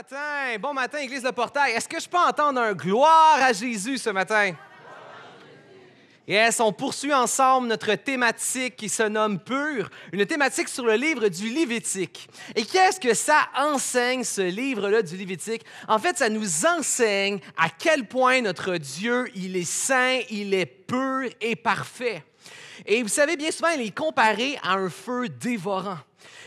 matin, bon matin, Église de Portail. Est-ce que je peux entendre un gloire à Jésus ce matin? Yes, on poursuit ensemble notre thématique qui se nomme Pur, une thématique sur le livre du Lévitique. Et qu'est-ce que ça enseigne, ce livre-là du Lévitique? En fait, ça nous enseigne à quel point notre Dieu, il est saint, il est pur et parfait. Et vous savez, bien souvent, il est comparé à un feu dévorant.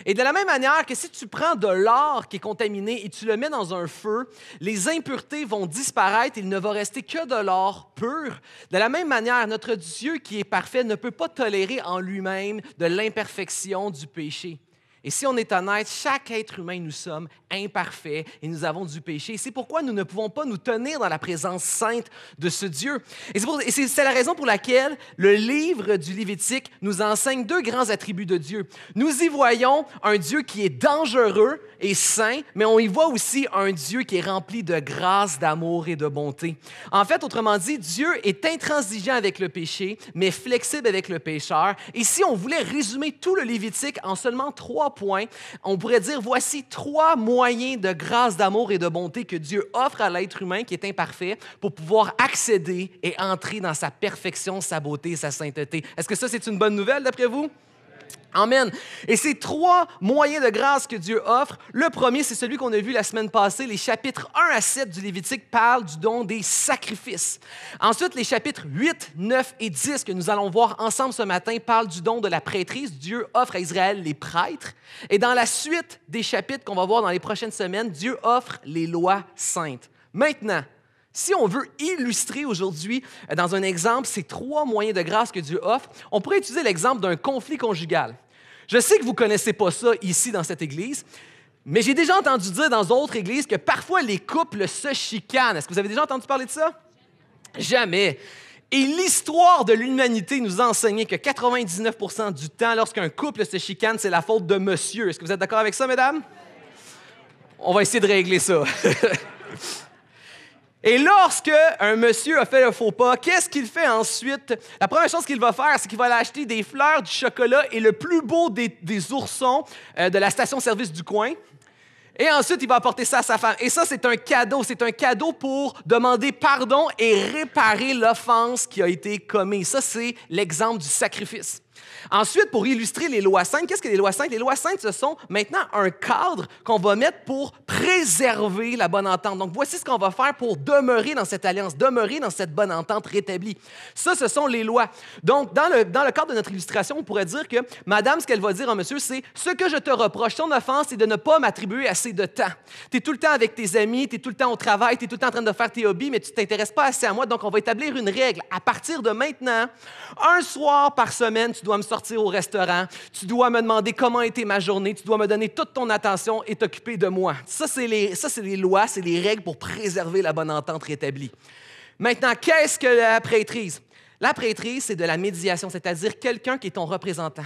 Et de la même manière que si tu prends de l'or qui est contaminé et tu le mets dans un feu, les impuretés vont disparaître, et il ne va rester que de l'or pur. De la même manière, notre Dieu qui est parfait ne peut pas tolérer en lui-même de l'imperfection du péché. Et si on est honnête, chaque être humain, nous sommes imparfaits et nous avons du péché. C'est pourquoi nous ne pouvons pas nous tenir dans la présence sainte de ce Dieu. Et c'est la raison pour laquelle le livre du Lévitique nous enseigne deux grands attributs de Dieu. Nous y voyons un Dieu qui est dangereux et saint, mais on y voit aussi un Dieu qui est rempli de grâce, d'amour et de bonté. En fait, autrement dit, Dieu est intransigeant avec le péché, mais flexible avec le pécheur. Et si on voulait résumer tout le Lévitique en seulement trois on pourrait dire, voici trois moyens de grâce, d'amour et de bonté que Dieu offre à l'être humain qui est imparfait pour pouvoir accéder et entrer dans sa perfection, sa beauté, sa sainteté. Est-ce que ça, c'est une bonne nouvelle d'après vous? Amen. Et ces trois moyens de grâce que Dieu offre, le premier, c'est celui qu'on a vu la semaine passée. Les chapitres 1 à 7 du Lévitique parlent du don des sacrifices. Ensuite, les chapitres 8, 9 et 10 que nous allons voir ensemble ce matin parlent du don de la prêtrise. Dieu offre à Israël les prêtres. Et dans la suite des chapitres qu'on va voir dans les prochaines semaines, Dieu offre les lois saintes. Maintenant, si on veut illustrer aujourd'hui euh, dans un exemple ces trois moyens de grâce que Dieu offre, on pourrait utiliser l'exemple d'un conflit conjugal. Je sais que vous ne connaissez pas ça ici dans cette église, mais j'ai déjà entendu dire dans d'autres églises que parfois les couples se chicanent. Est-ce que vous avez déjà entendu parler de ça? Jamais. Et l'histoire de l'humanité nous a enseigné que 99 du temps, lorsqu'un couple se chicane, c'est la faute de monsieur. Est-ce que vous êtes d'accord avec ça, mesdames? On va essayer de régler ça. Et lorsque un monsieur a fait le faux pas, qu'est-ce qu'il fait ensuite? La première chose qu'il va faire, c'est qu'il va aller acheter des fleurs, du chocolat et le plus beau des, oursons euh, de la station-service du coin. Et ensuite, il va apporter ça à sa femme. Et ça, c'est un cadeau. C'est un cadeau pour demander pardon et réparer l'offense qui a été commise. Ça, c'est l'exemple du sacrifice. Ensuite, pour illustrer les lois 5, qu'est-ce que les lois 5? Les lois saintes, ce sont maintenant un cadre qu'on va mettre pour préserver la bonne entente. Donc, voici ce qu'on va faire pour demeurer dans cette alliance, demeurer dans cette bonne entente rétablie. Ça, ce sont les lois. Donc, dans le, dans le cadre de notre illustration, on pourrait dire que Madame, ce qu'elle va dire à Monsieur, c'est ce que je te reproche, ton offense, c'est de ne pas m'attribuer assez de temps. Tu es tout le temps avec tes amis, tu es tout le temps au travail, tu es tout le temps en train de faire tes hobbies, mais tu t'intéresses pas assez à moi. Donc, on va établir une règle. À partir de maintenant, un soir par semaine, tu dois me sortir au restaurant, tu dois me demander comment a été ma journée, tu dois me donner toute ton attention et t'occuper de moi. Ça, c'est les, les lois, c'est les règles pour préserver la bonne entente rétablie. Maintenant, qu'est-ce que la prêtrise? La prêtrise, c'est de la médiation, c'est-à-dire quelqu'un qui est ton représentant.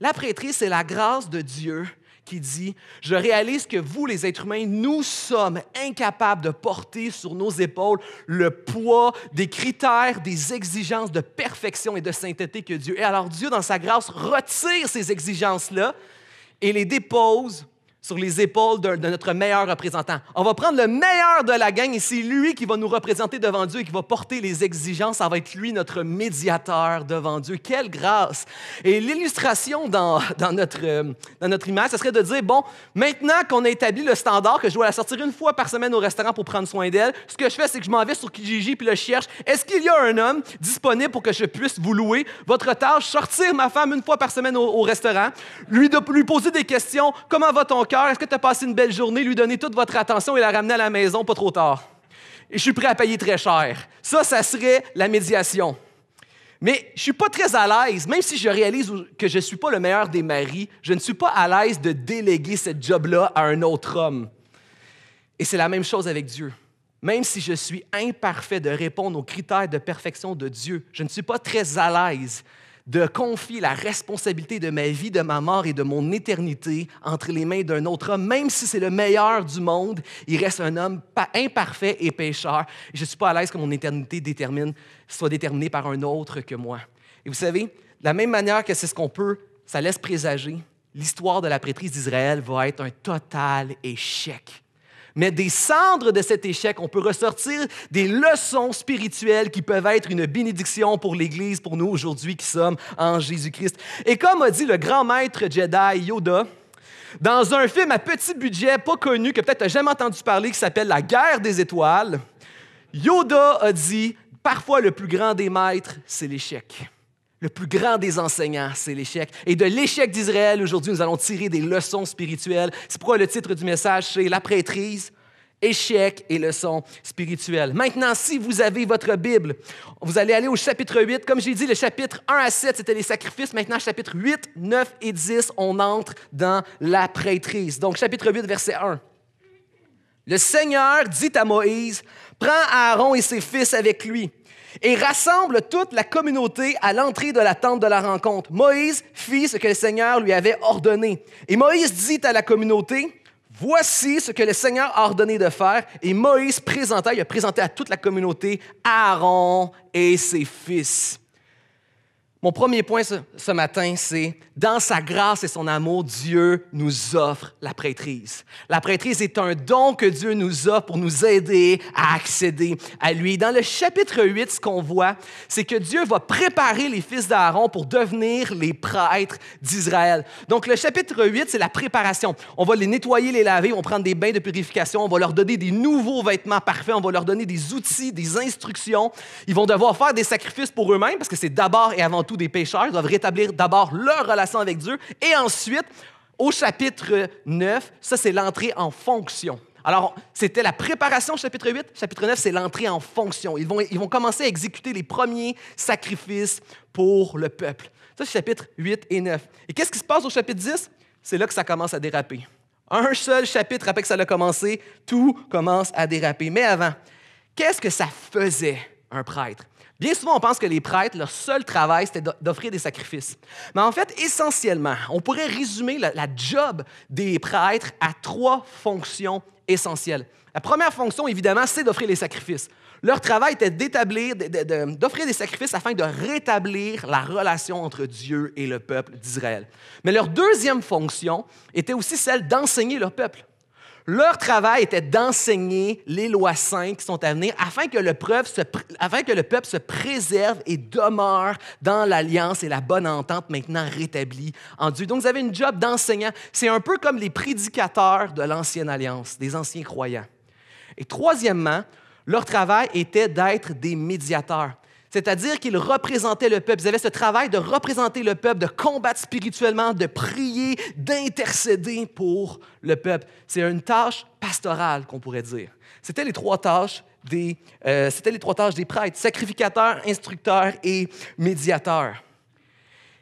La prêtrise, c'est la grâce de Dieu qui dit, je réalise que vous, les êtres humains, nous sommes incapables de porter sur nos épaules le poids des critères, des exigences de perfection et de sainteté que Dieu Et Alors Dieu, dans sa grâce, retire ces exigences-là et les dépose sur les épaules de, notre meilleur représentant. On va prendre le meilleur de la gang et c'est lui qui va nous représenter devant Dieu et qui va porter les exigences. Ça va être lui notre médiateur devant Dieu. Quelle grâce! Et l'illustration dans, notre, euh, notre image, ce serait de dire, bon, maintenant qu'on a établi le standard, que je dois la sortir une fois par semaine au restaurant pour prendre soin d'elle, ce que je fais, c'est que je m'en vais sur Kijiji puis le cherche. Est-ce qu'il y a un homme disponible pour que je puisse vous louer? Votre tâche, sortir ma femme une fois par semaine au, restaurant, lui, lui poser des questions. Comment va ton est-ce que tu as passé une belle journée, lui donner toute votre attention et la ramener à la maison pas trop tard? Et je suis prêt à payer très cher. Ça, ça serait la médiation. Mais je suis pas très à l'aise, même si je réalise que je suis pas le meilleur des maris, je ne suis pas à l'aise de déléguer cette job-là à un autre homme. Et c'est la même chose avec Dieu. Même si je suis imparfait de répondre aux critères de perfection de Dieu, je ne suis pas très à l'aise de confier la responsabilité de ma vie, de ma mort et de mon éternité entre les mains d'un autre homme, même si c'est le meilleur du monde, il reste un homme imparfait et pécheur. Je ne suis pas à l'aise que mon éternité détermine, soit déterminée par un autre que moi. Et vous savez, de la même manière que c'est ce qu'on peut, ça laisse présager, l'histoire de la prêtrise d'Israël va être un total échec mais des cendres de cet échec, on peut ressortir des leçons spirituelles qui peuvent être une bénédiction pour l'Église, pour nous aujourd'hui qui sommes en Jésus-Christ. Et comme a dit le grand maître Jedi Yoda, dans un film à petit budget, pas connu, que peut-être tu n'as jamais entendu parler, qui s'appelle La guerre des étoiles, Yoda a dit, parfois le plus grand des maîtres, c'est l'échec. Le plus grand des enseignants, c'est l'échec. Et de l'échec d'Israël, aujourd'hui, nous allons tirer des leçons spirituelles. C'est pourquoi le titre du message, c'est La prêtrise, échec et leçons spirituelles. Maintenant, si vous avez votre Bible, vous allez aller au chapitre 8. Comme j'ai dit, le chapitre 1 à 7, c'était les sacrifices. Maintenant, chapitre 8, 9 et 10, on entre dans la prêtrise. Donc, chapitre 8, verset 1. Le Seigneur dit à Moïse, prends Aaron et ses fils avec lui et rassemble toute la communauté à l'entrée de la tente de la rencontre. Moïse fit ce que le Seigneur lui avait ordonné. Et Moïse dit à la communauté, Voici ce que le Seigneur a ordonné de faire. Et Moïse présenta, il a présenté à toute la communauté Aaron et ses fils. Mon premier point ce, matin, c'est dans sa grâce et son amour, Dieu nous offre la prêtrise. La prêtrise est un don que Dieu nous offre pour nous aider à accéder à lui. Dans le chapitre 8, ce qu'on voit, c'est que Dieu va préparer les fils d'Aaron pour devenir les prêtres d'Israël. Donc le chapitre 8, c'est la préparation. On va les nettoyer, les laver, on va prendre des bains de purification, on va leur donner des nouveaux vêtements parfaits, on va leur donner des outils, des instructions. Ils vont devoir faire des sacrifices pour eux-mêmes parce que c'est d'abord et avant tout, tous des pécheurs, ils doivent rétablir d'abord leur relation avec Dieu. Et ensuite, au chapitre 9, ça c'est l'entrée en fonction. Alors, c'était la préparation, chapitre 8. Chapitre 9, c'est l'entrée en fonction. Ils vont, ils vont commencer à exécuter les premiers sacrifices pour le peuple. Ça, c'est chapitre 8 et 9. Et qu'est-ce qui se passe au chapitre 10? C'est là que ça commence à déraper. Un seul chapitre après que ça a commencé, tout commence à déraper. Mais avant, qu'est-ce que ça faisait un prêtre? Bien souvent, on pense que les prêtres, leur seul travail, c'était d'offrir des sacrifices. Mais en fait, essentiellement, on pourrait résumer la, job des prêtres à trois fonctions essentielles. La première fonction, évidemment, c'est d'offrir les sacrifices. Leur travail était d'établir, d'offrir des sacrifices afin de rétablir la relation entre Dieu et le peuple d'Israël. Mais leur deuxième fonction était aussi celle d'enseigner le peuple. Leur travail était d'enseigner les lois saintes qui sont à venir afin que, le peuple se préserve et demeure dans l'alliance et la bonne entente maintenant rétablie en Dieu. Donc, vous avez une job d'enseignant. C'est un peu comme les prédicateurs de l'ancienne alliance, des anciens croyants. Et troisièmement, leur travail était d'être des médiateurs. C'est-à-dire qu'ils représentaient le peuple. Ils avaient ce travail de représenter le peuple, de combattre spirituellement, de prier, d'intercéder pour le peuple. C'est une tâche pastorale qu'on pourrait dire. C'était les trois tâches des, euh, les trois tâches des prêtres sacrificateurs, instructeurs et médiateurs.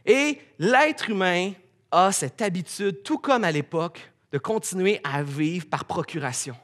Et l'être humain a cette habitude, tout comme à l'époque, de continuer à vivre par procuration.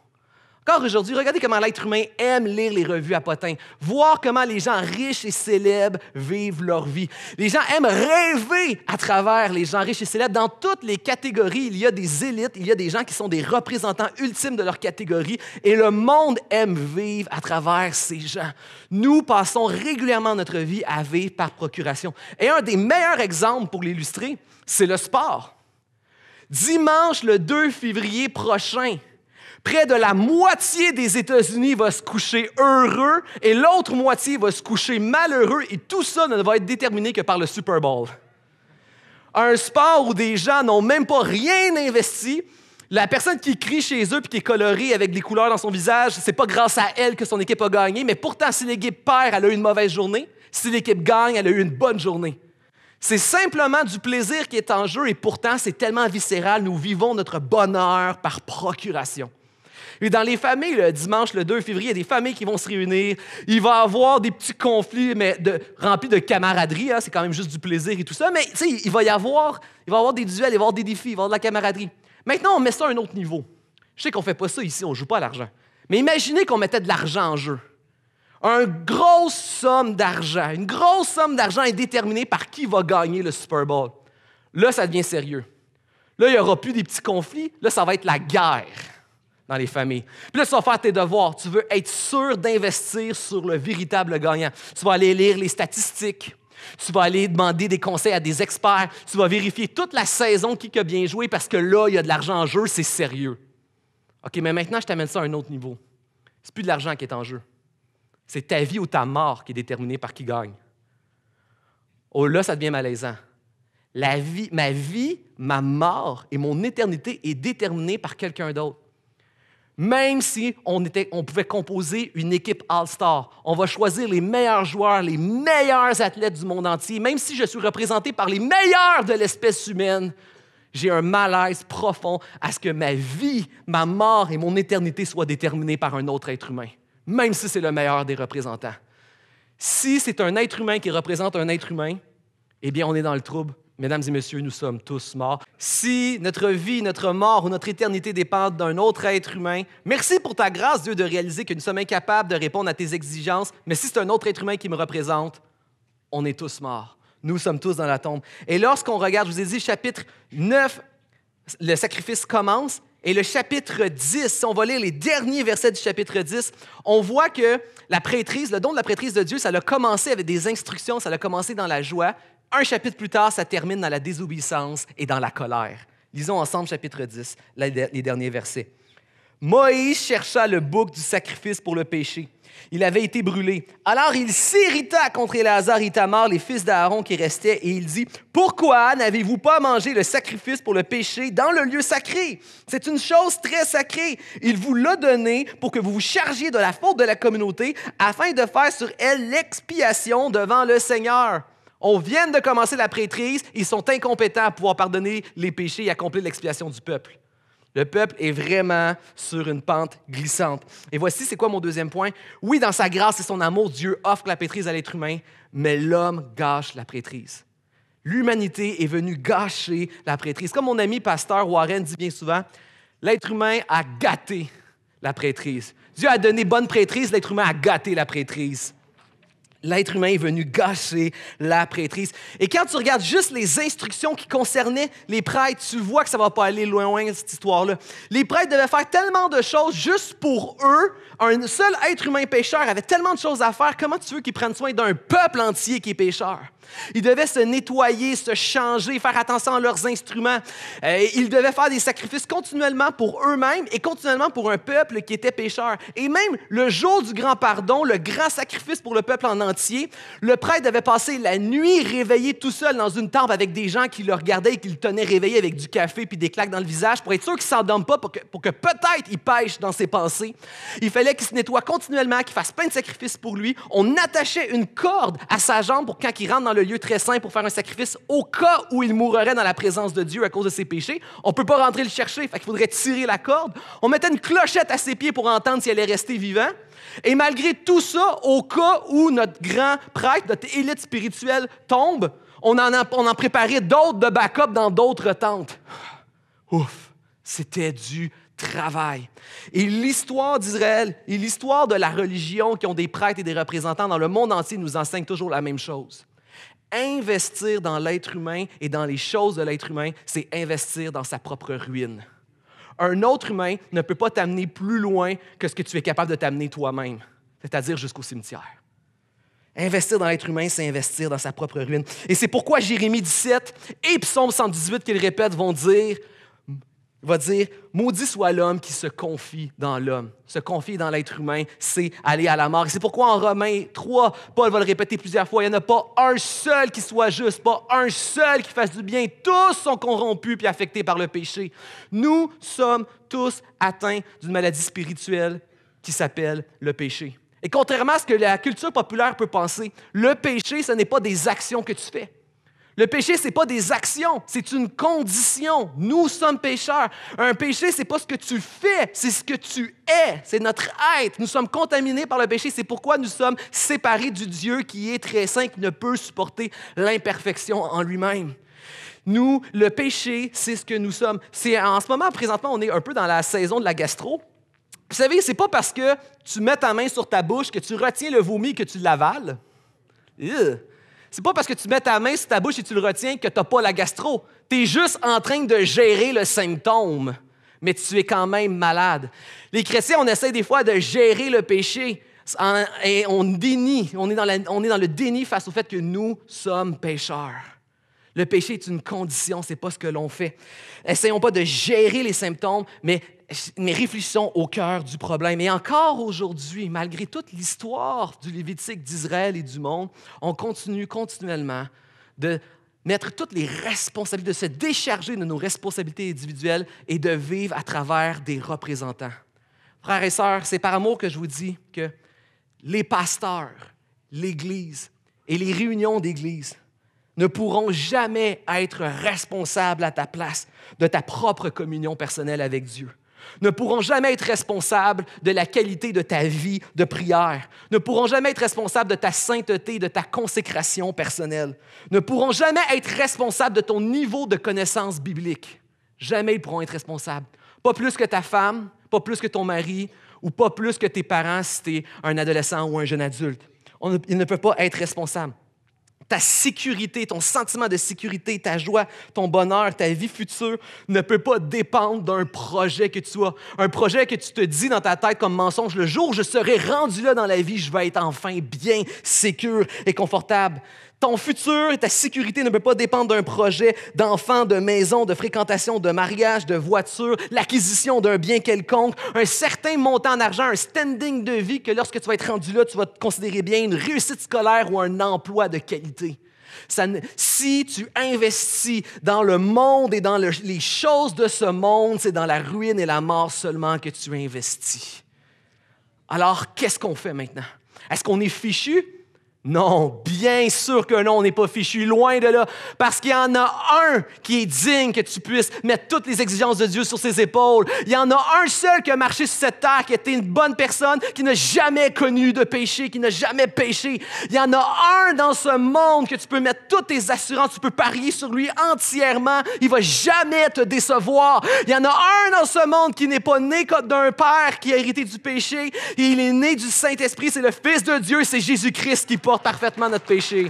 Encore aujourd'hui, regardez comment l'être humain aime lire les revues à potins, voir comment les gens riches et célèbres vivent leur vie. Les gens aiment rêver à travers les gens riches et célèbres. Dans toutes les catégories, il y a des élites, il y a des gens qui sont des représentants ultimes de leur catégorie, et le monde aime vivre à travers ces gens. Nous passons régulièrement notre vie à vivre par procuration. Et un des meilleurs exemples pour l'illustrer, c'est le sport. Dimanche, le 2 février prochain, Près de la moitié des États-Unis va se coucher heureux et l'autre moitié va se coucher malheureux et tout ça ne va être déterminé que par le Super Bowl. Un sport où des gens n'ont même pas rien investi, la personne qui crie chez eux puis qui est colorée avec des couleurs dans son visage, c'est pas grâce à elle que son équipe a gagné, mais pourtant si l'équipe perd, elle a eu une mauvaise journée. Si l'équipe gagne, elle a eu une bonne journée. C'est simplement du plaisir qui est en jeu et pourtant c'est tellement viscéral, nous vivons notre bonheur par procuration. Et dans les familles, le dimanche, le 2 février, il y a des familles qui vont se réunir. Il va y avoir des petits conflits, mais de, remplis de camaraderie. Hein. c'est quand même juste du plaisir et tout ça. Mais il va y avoir, il va avoir des duels, il va y avoir des défis, il va y avoir de la camaraderie. Maintenant, on met ça à un autre niveau. Je sais qu'on fait pas ça ici, on joue pas à l'argent. Mais imaginez qu'on mettait de l'argent en jeu. Une grosse somme d'argent. Une grosse somme d'argent est déterminée par qui va gagner le Super Bowl. Là, ça devient sérieux. Là, il n'y aura plus des petits conflits. Là, ça va être la guerre dans les familles. Puis là, tu vas faire tes devoirs. Tu veux être sûr d'investir sur le véritable gagnant. Tu vas aller lire les statistiques. Tu vas aller demander des conseils à des experts. Tu vas vérifier toute la saison qui a bien joué parce que là, il y a de l'argent en jeu, c'est sérieux. OK, mais maintenant, je t'amène ça à un autre niveau. C'est plus de l'argent qui est en jeu. C'est ta vie ou ta mort qui est déterminée par qui gagne. Oh là, ça devient malaisant. La vie, ma vie, ma mort et mon éternité est déterminée par quelqu'un d'autre. Même si on, pouvait composer une équipe All-Star, on va choisir les meilleurs joueurs, les meilleurs athlètes du monde entier. Même si je suis représenté par les meilleurs de l'espèce humaine, j'ai un malaise profond à ce que ma vie, ma mort et mon éternité soient déterminées par un autre être humain, même si c'est le meilleur des représentants. Si c'est un être humain qui représente un être humain, eh bien, on est dans le trouble Mesdames et messieurs, nous sommes tous morts. Si notre vie, notre mort ou notre éternité dépendent d'un autre être humain, merci pour ta grâce, Dieu, de réaliser que nous sommes incapables de répondre à tes exigences. Mais si c'est un autre être humain qui me représente, on est tous morts. Nous sommes tous dans la tombe. Et lorsqu'on regarde, je vous ai dit, chapitre 9, le sacrifice commence. Et le chapitre 10, si on va lire les derniers versets du chapitre 10, on voit que la prêtrise, le don de la prêtrise de Dieu, ça a commencé avec des instructions, ça a commencé dans la joie, un chapitre plus tard, ça termine dans la désobéissance et dans la colère. Lisons ensemble chapitre 10, les derniers versets. Moïse chercha le bouc du sacrifice pour le péché. Il avait été brûlé. Alors il s'irrita contre Élazar et Tamar, les fils d'Aaron qui restaient, et il dit Pourquoi n'avez-vous pas mangé le sacrifice pour le péché dans le lieu sacré C'est une chose très sacrée. Il vous l'a donné pour que vous vous chargiez de la faute de la communauté afin de faire sur elle l'expiation devant le Seigneur. On vient de commencer la prêtrise, ils sont incompétents à pouvoir pardonner les péchés et accomplir l'expiation du peuple. Le peuple est vraiment sur une pente glissante. Et voici, c'est quoi mon deuxième point? Oui, dans sa grâce et son amour, Dieu offre la prêtrise à l'être humain, mais l'homme gâche la prêtrise. L'humanité est venue gâcher la prêtrise. Comme mon ami pasteur Warren dit bien souvent, l'être humain a gâté la prêtrise. Dieu a donné bonne prêtrise, l'être humain a gâté la prêtrise l'être humain est venu gâcher la prêtrise. Et quand tu regardes juste les instructions qui concernaient les prêtres, tu vois que ça va pas aller loin, loin cette histoire-là. Les prêtres devaient faire tellement de choses juste pour eux, un seul être humain pécheur avait tellement de choses à faire, comment tu veux qu'il prenne soin d'un peuple entier qui est pécheur? Il devait se nettoyer, se changer, faire attention à leurs instruments. Euh, il devait faire des sacrifices continuellement pour eux-mêmes et continuellement pour un peuple qui était pécheur. Et même le jour du grand pardon, le grand sacrifice pour le peuple en entier, le prêtre devait passer la nuit réveillé tout seul dans une tente avec des gens qui le regardaient et qui le tenaient réveillé avec du café puis des claques dans le visage pour être sûr qu'il ne s'endorme pas, pour que, pour que peut-être il pêche dans ses pensées. Il fallait se nettoie continuellement, qu'il fasse plein de sacrifices pour lui. On attachait une corde à sa jambe pour quand il rentre dans le lieu très saint pour faire un sacrifice, au cas où il mourrait dans la présence de Dieu à cause de ses péchés. On ne peut pas rentrer le chercher, il faudrait tirer la corde. On mettait une clochette à ses pieds pour entendre si elle est restée vivant. Et malgré tout ça, au cas où notre grand prêtre, notre élite spirituelle tombe, on en, préparait d'autres de backup dans d'autres tentes. Ouf, c'était du travail. Et l'histoire d'Israël et l'histoire de la religion qui ont des prêtres et des représentants dans le monde entier nous enseignent toujours la même chose. Investir dans l'être humain et dans les choses de l'être humain, c'est investir dans sa propre ruine. Un autre humain ne peut pas t'amener plus loin que ce que tu es capable de t'amener toi-même, c'est-à-dire jusqu'au cimetière. Investir dans l'être humain, c'est investir dans sa propre ruine. Et c'est pourquoi Jérémie 17 et Psaume 118 qu'il répète vont dire il va dire, maudit soit l'homme qui se confie dans l'homme. Se confier dans l'être humain, c'est aller à la mort. C'est pourquoi en Romains 3, Paul va le répéter plusieurs fois, il n'y en a pas un seul qui soit juste, pas un seul qui fasse du bien. Tous sont corrompus puis affectés par le péché. Nous sommes tous atteints d'une maladie spirituelle qui s'appelle le péché. Et contrairement à ce que la culture populaire peut penser, le péché, ce n'est pas des actions que tu fais. Le péché, ce n'est pas des actions, c'est une condition. Nous sommes pécheurs. Un péché, ce n'est pas ce que tu fais, c'est ce que tu es. C'est notre être. Nous sommes contaminés par le péché. C'est pourquoi nous sommes séparés du Dieu qui est très saint, qui ne peut supporter l'imperfection en lui-même. Nous, le péché, c'est ce que nous sommes. C'est en ce moment, présentement, on est un peu dans la saison de la gastro. Vous savez, c'est pas parce que tu mets ta main sur ta bouche que tu retiens le vomi que tu l'avales. C'est pas parce que tu mets ta main sur ta bouche et tu le retiens que tu n'as pas la gastro. Tu es juste en train de gérer le symptôme, mais tu es quand même malade. Les chrétiens, on essaie des fois de gérer le péché et on dénie, on est dans le déni face au fait que nous sommes pécheurs. Le péché est une condition, c'est pas ce que l'on fait. Essayons pas de gérer les symptômes, mais, mais réfléchissons au cœur du problème. Et encore aujourd'hui, malgré toute l'histoire du Lévitique d'Israël et du monde, on continue continuellement de mettre toutes les responsabilités, de se décharger de nos responsabilités individuelles et de vivre à travers des représentants. Frères et sœurs, c'est par amour que je vous dis que les pasteurs, l'Église et les réunions d'Église ne pourront jamais être responsables à ta place de ta propre communion personnelle avec Dieu ne pourront jamais être responsables de la qualité de ta vie de prière, ne pourront jamais être responsables de ta sainteté, de ta consécration personnelle, ne pourront jamais être responsables de ton niveau de connaissance biblique. Jamais ils pourront être responsables. Pas plus que ta femme, pas plus que ton mari, ou pas plus que tes parents si tu es un adolescent ou un jeune adulte. ils ne peuvent pas être responsables. Ta sécurité, ton sentiment de sécurité, ta joie, ton bonheur, ta vie future ne peut pas dépendre d'un projet que tu as. Un projet que tu te dis dans ta tête comme mensonge, le jour où je serai rendu là dans la vie, je vais être enfin bien, sécure et confortable. Ton futur et ta sécurité ne peut pas dépendre d'un projet d'enfant, de maison, de fréquentation, de mariage, de voiture, l'acquisition d'un bien quelconque, un certain montant d'argent, un standing de vie que lorsque tu vas être rendu là, tu vas te considérer bien une réussite scolaire ou un emploi de qualité. si tu investis dans le monde et dans les choses de ce monde, c'est dans la ruine et la mort seulement que tu investis. Alors, qu'est-ce qu'on fait maintenant? Est-ce qu'on est fichu? Non, bien sûr que non, on n'est pas fichu loin de là, parce qu'il y en a un qui est digne que tu puisses mettre toutes les exigences de Dieu sur ses épaules. Il y en a un seul qui a marché sur cette terre, qui était une bonne personne, qui n'a jamais connu de péché, qui n'a jamais péché. Il y en a un dans ce monde que tu peux mettre toutes tes assurances, tu peux parier sur lui entièrement. Il va jamais te décevoir. Il y en a un dans ce monde qui n'est pas né d'un père qui a hérité du péché, il est né du Saint-Esprit, c'est le Fils de Dieu, c'est Jésus-Christ qui parle parfaitement notre péché.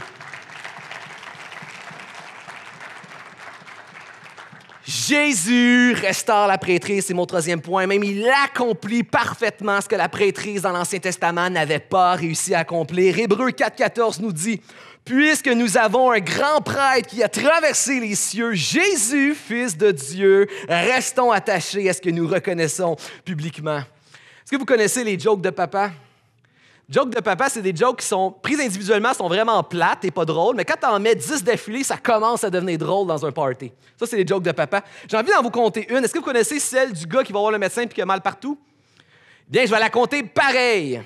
Jésus restaure la prêtrise, c'est mon troisième point. Même il accomplit parfaitement ce que la prêtrise dans l'Ancien Testament n'avait pas réussi à accomplir. Hébreu 4.14 nous dit, Puisque nous avons un grand prêtre qui a traversé les cieux, Jésus, Fils de Dieu, restons attachés à ce que nous reconnaissons publiquement. Est-ce que vous connaissez les jokes de papa? jokes de papa, c'est des jokes qui sont prises individuellement, sont vraiment plates et pas drôles, mais quand en mets 10 d'affilée, ça commence à devenir drôle dans un party. Ça, c'est des jokes de papa. J'ai envie d'en vous compter une. Est-ce que vous connaissez celle du gars qui va voir le médecin puis qui a mal partout? Bien, je vais la compter pareil.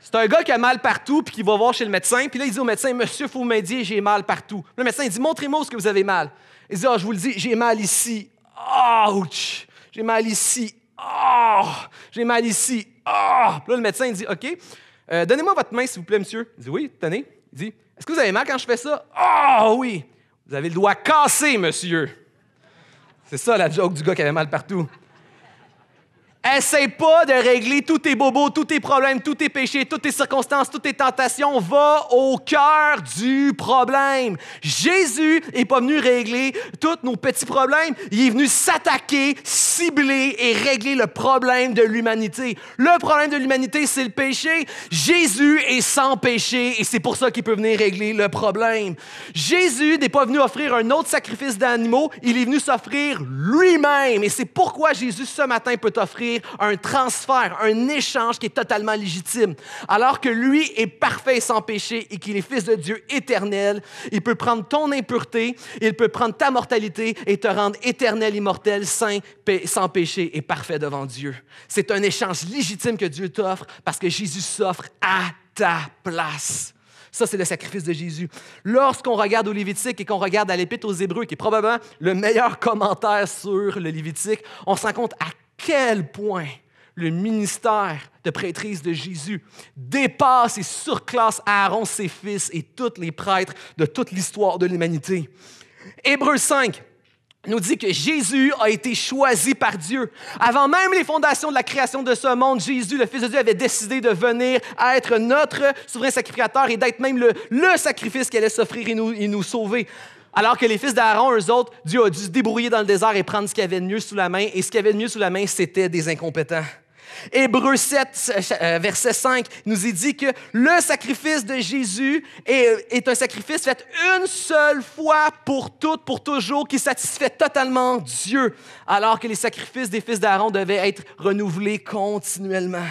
C'est un gars qui a mal partout puis qui va voir chez le médecin, puis là, il dit au médecin, Monsieur, faut m'aider, j'ai mal partout. Le médecin, dit, montrez-moi ce que vous avez mal. Il dit, ah, je vous le dis, j'ai mal ici. Ouch! J'ai mal ici. Oh! J'ai mal ici. Ah! Puis là, le médecin, dit OK, euh, donnez-moi votre main, s'il vous plaît, monsieur. Il dit Oui, tenez. Il dit Est-ce que vous avez mal quand je fais ça? Ah oui! Vous avez le doigt cassé, monsieur. C'est ça la joke du gars qui avait mal partout. Essaye pas de régler tous tes bobos, tous tes problèmes, tous tes péchés, toutes tes circonstances, toutes tes tentations. Va au cœur du problème. Jésus est pas venu régler tous nos petits problèmes. Il est venu s'attaquer, cibler et régler le problème de l'humanité. Le problème de l'humanité, c'est le péché. Jésus est sans péché et c'est pour ça qu'il peut venir régler le problème. Jésus n'est pas venu offrir un autre sacrifice d'animaux. Il est venu s'offrir lui-même et c'est pourquoi Jésus ce matin peut t'offrir un transfert, un échange qui est totalement légitime. Alors que lui est parfait sans péché et qu'il est fils de Dieu éternel, il peut prendre ton impureté, il peut prendre ta mortalité et te rendre éternel, immortel, saint, sans péché et parfait devant Dieu. C'est un échange légitime que Dieu t'offre parce que Jésus s'offre à ta place. Ça, c'est le sacrifice de Jésus. Lorsqu'on regarde au Lévitique et qu'on regarde à l'Épître aux Hébreux, qui est probablement le meilleur commentaire sur le Lévitique, on s'en compte à quel point le ministère de prêtrise de Jésus dépasse et surclasse Aaron, ses fils et tous les prêtres de toute l'histoire de l'humanité. Hébreu 5 nous dit que Jésus a été choisi par Dieu. Avant même les fondations de la création de ce monde, Jésus, le Fils de Dieu, avait décidé de venir à être notre souverain sacrificateur et d'être même le, sacrifice qui allait s'offrir et nous, et nous sauver. Alors que les fils d'Aaron, eux autres, Dieu a dû se débrouiller dans le désert et prendre ce qu'il avait de mieux sous la main. Et ce qu'il avait de mieux sous la main, c'était des incompétents. Hébreux 7, euh, euh, verset 5, nous est dit que le sacrifice de Jésus euh, est, un sacrifice fait une seule fois pour toutes, pour toujours, qui satisfait totalement Dieu, alors que les sacrifices des fils d'Aaron devaient être renouvelés continuellement.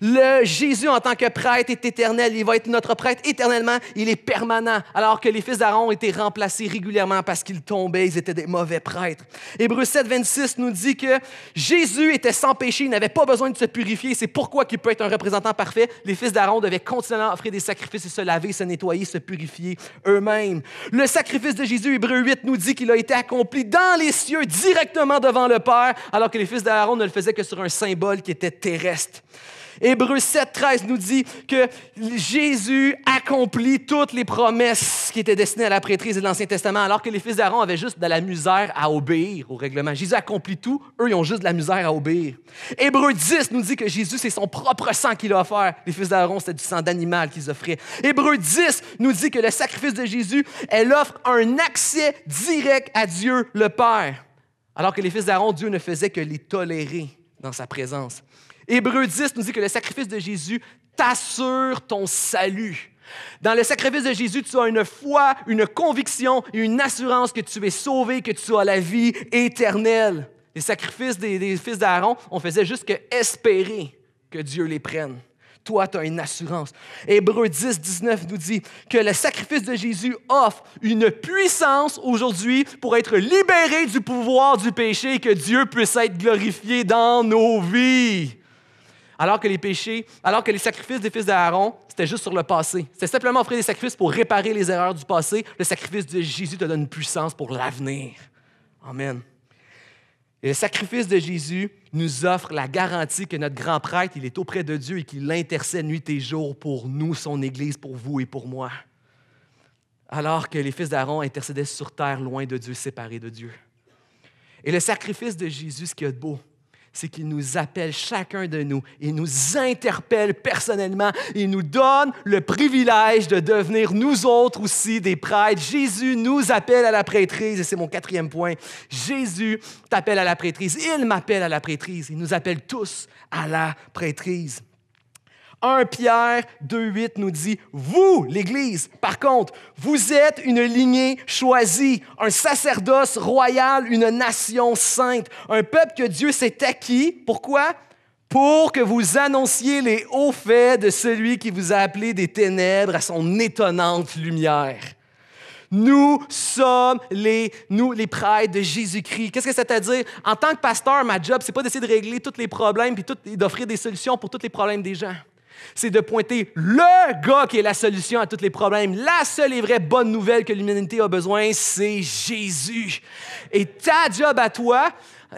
Le Jésus en tant que prêtre est éternel, il va être notre prêtre éternellement, il est permanent, alors que les fils d'Aaron été remplacés régulièrement parce qu'ils tombaient, ils étaient des mauvais prêtres. Hébreux 7, 26 nous dit que Jésus était sans péché, il n'avait pas besoin de se purifier, c'est pourquoi qu'il peut être un représentant parfait. Les fils d'Aaron devaient continuellement offrir des sacrifices et se laver, se nettoyer, se purifier eux-mêmes. Le sacrifice de Jésus, Hébreux 8 nous dit qu'il a été accompli dans les cieux, directement devant le Père, alors que les fils d'Aaron ne le faisaient que sur un symbole qui était terrestre. Hébreu 7, 13 nous dit que Jésus accomplit toutes les promesses qui étaient destinées à la prêtrise de l'Ancien Testament, alors que les fils d'Aaron avaient juste de la misère à obéir au règlement. Jésus accomplit tout, eux, ils ont juste de la misère à obéir. Hébreu 10 nous dit que Jésus, c'est son propre sang qu'il a offert. Les fils d'Aaron, c'était du sang d'animal qu'ils offraient. Hébreu 10 nous dit que le sacrifice de Jésus, elle offre un accès direct à Dieu le Père, alors que les fils d'Aaron, Dieu ne faisait que les tolérer dans sa présence. Hébreu 10 nous dit que le sacrifice de Jésus t'assure ton salut. Dans le sacrifice de Jésus, tu as une foi, une conviction une assurance que tu es sauvé, que tu as la vie éternelle. Les sacrifices des, fils d'Aaron, on faisait juste que espérer que Dieu les prenne. Toi, tu as une assurance. Hébreu 10, 19 nous dit que le sacrifice de Jésus offre une puissance aujourd'hui pour être libéré du pouvoir du péché et que Dieu puisse être glorifié dans nos vies. Alors que les péchés, alors que les sacrifices des fils d'Aaron, c'était juste sur le passé. C'était simplement offrir des sacrifices pour réparer les erreurs du passé. Le sacrifice de Jésus te donne une puissance pour l'avenir. Amen. Et le sacrifice de Jésus nous offre la garantie que notre grand prêtre, il est auprès de Dieu et qu'il intercède nuit et jour pour nous, son Église, pour vous et pour moi. Alors que les fils d'Aaron intercédaient sur terre, loin de Dieu, séparés de Dieu. Et le sacrifice de Jésus, ce qui est beau, c'est qu'il nous appelle chacun de nous, il nous interpelle personnellement, il nous donne le privilège de devenir nous autres aussi des prêtres. Jésus nous appelle à la prêtrise, et c'est mon quatrième point. Jésus t'appelle à la prêtrise, il m'appelle à la prêtrise, il nous appelle tous à la prêtrise. 1 Pierre 2,8 nous dit, vous, l'Église, par contre, vous êtes une lignée choisie, un sacerdoce royal, une nation sainte, un peuple que Dieu s'est acquis. Pourquoi? Pour que vous annonciez les hauts faits de celui qui vous a appelé des ténèbres à son étonnante lumière. Nous sommes les, nous, les prêtres de Jésus-Christ. Qu'est-ce que ça veut dire? En tant que pasteur, ma job, c'est pas d'essayer de régler tous les problèmes et d'offrir des solutions pour tous les problèmes des gens c'est de pointer le gars qui est la solution à tous les problèmes. La seule et vraie bonne nouvelle que l'humanité a besoin, c'est Jésus. Et ta job à toi,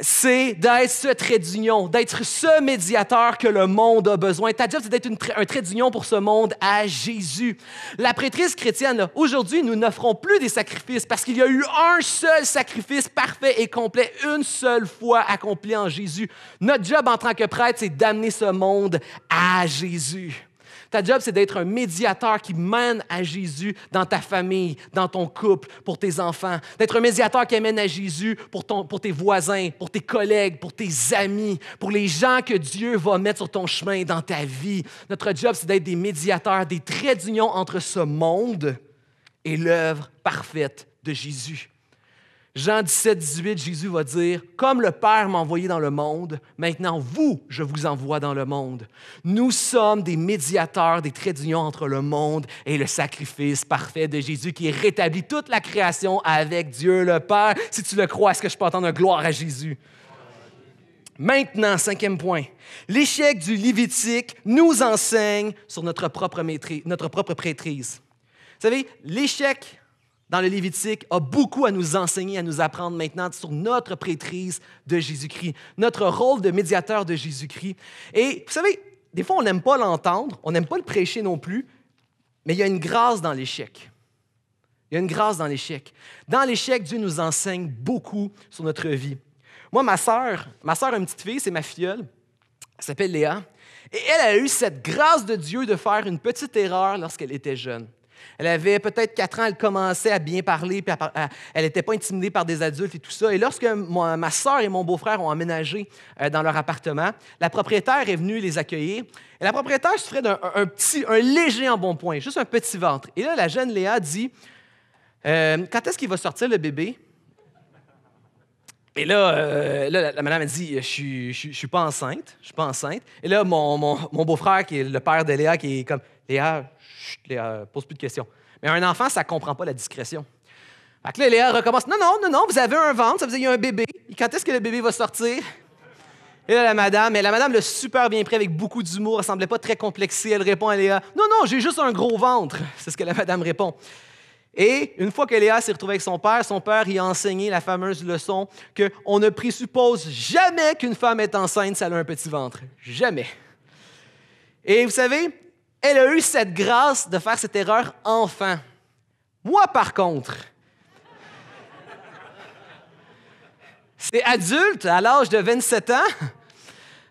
c'est d'être ce trait d'union, d'être ce médiateur que le monde a besoin. Ta job, c'est d'être un trait d'union pour ce monde à Jésus. La prêtrise chrétienne, aujourd'hui, nous n'offrons plus des sacrifices parce qu'il y a eu un seul sacrifice parfait et complet, une seule fois accompli en Jésus. Notre job en tant que prêtre, c'est d'amener ce monde à Jésus. Ta job, c'est d'être un médiateur qui mène à Jésus dans ta famille, dans ton couple, pour tes enfants. D'être un médiateur qui amène à Jésus pour, ton, pour tes voisins, pour tes collègues, pour tes amis, pour les gens que Dieu va mettre sur ton chemin dans ta vie. Notre job, c'est d'être des médiateurs, des traits d'union entre ce monde et l'œuvre parfaite de Jésus. Jean 17, 18, Jésus va dire, Comme le Père m'a envoyé dans le monde, maintenant vous, je vous envoie dans le monde. Nous sommes des médiateurs, des traits d'union entre le monde et le sacrifice parfait de Jésus qui rétablit toute la création avec Dieu le Père. Si tu le crois, est-ce que je peux entendre une gloire à Jésus? Maintenant, cinquième point, l'échec du Lévitique nous enseigne sur notre propre, maîtrise, notre propre prêtrise. Vous savez, l'échec dans le Lévitique, a beaucoup à nous enseigner, à nous apprendre maintenant sur notre prêtrise de Jésus-Christ, notre rôle de médiateur de Jésus-Christ. Et vous savez, des fois, on n'aime pas l'entendre, on n'aime pas le prêcher non plus, mais il y a une grâce dans l'échec. Il y a une grâce dans l'échec. Dans l'échec, Dieu nous enseigne beaucoup sur notre vie. Moi, ma sœur, ma sœur a une petite fille, c'est ma filleule. Elle s'appelle Léa. Et elle a eu cette grâce de Dieu de faire une petite erreur lorsqu'elle était jeune. Elle avait peut-être 4 ans, elle commençait à bien parler, elle n'était pas intimidée par des adultes et tout ça. Et lorsque ma soeur et mon beau-frère ont emménagé euh, dans leur appartement, la propriétaire est venue les accueillir. Et la propriétaire souffrait d'un un petit, un léger embonpoint, juste un petit ventre. Et là, la jeune Léa dit euh, Quand est-ce qu'il va sortir le bébé et là, euh, la, madame a dit, je ne suis pas enceinte, je suis pas enceinte. Et là, mon, mon beau-frère, qui est le père de Léa, qui est comme, Léa, chut, Léa, pose plus de questions. Mais un enfant, ça comprend pas la discrétion. là, Léa recommence. Non, non, non, non, vous avez un ventre, ça veut dire y a un bébé. Quand est-ce que le bébé va sortir? Et là, la madame, et la madame le super bien prêt avec beaucoup d'humour, elle semblait pas très complexée. Elle répond à Léa Non, non, j'ai juste un gros ventre. C'est ce que la madame répond. Et une fois que Léa s'est retrouvée avec son père, son père y a enseigné la fameuse leçon qu'on ne présuppose jamais qu'une femme est enceinte si elle a un petit ventre. Jamais. Et vous savez, elle a eu cette grâce de faire cette erreur enfant. Moi, par contre, c'est adulte à l'âge de 27 ans,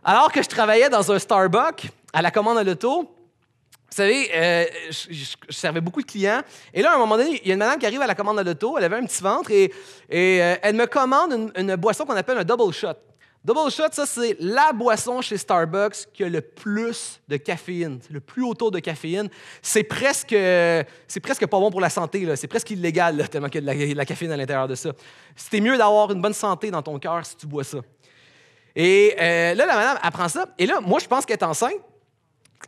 alors que je travaillais dans un Starbucks à la commande à l'auto. Vous savez, euh, je, servais beaucoup de clients. Et là, à un moment donné, il y a une madame qui arrive à la commande à l'auto, elle avait un petit ventre, et, euh, elle me commande une boisson qu'on appelle un double shot. Double shot, ça, c'est la boisson chez Starbucks qui a le plus de caféine, le plus haut taux de caféine. C'est presque, c'est presque pas bon pour la santé, c'est presque illégal, tellement qu'il y a de la, caféine à l'intérieur de ça. C'était mieux d'avoir une bonne santé dans ton cœur si tu bois ça. Et euh, là, la madame, apprend ça. Et là, moi, je pense qu'elle est enceinte.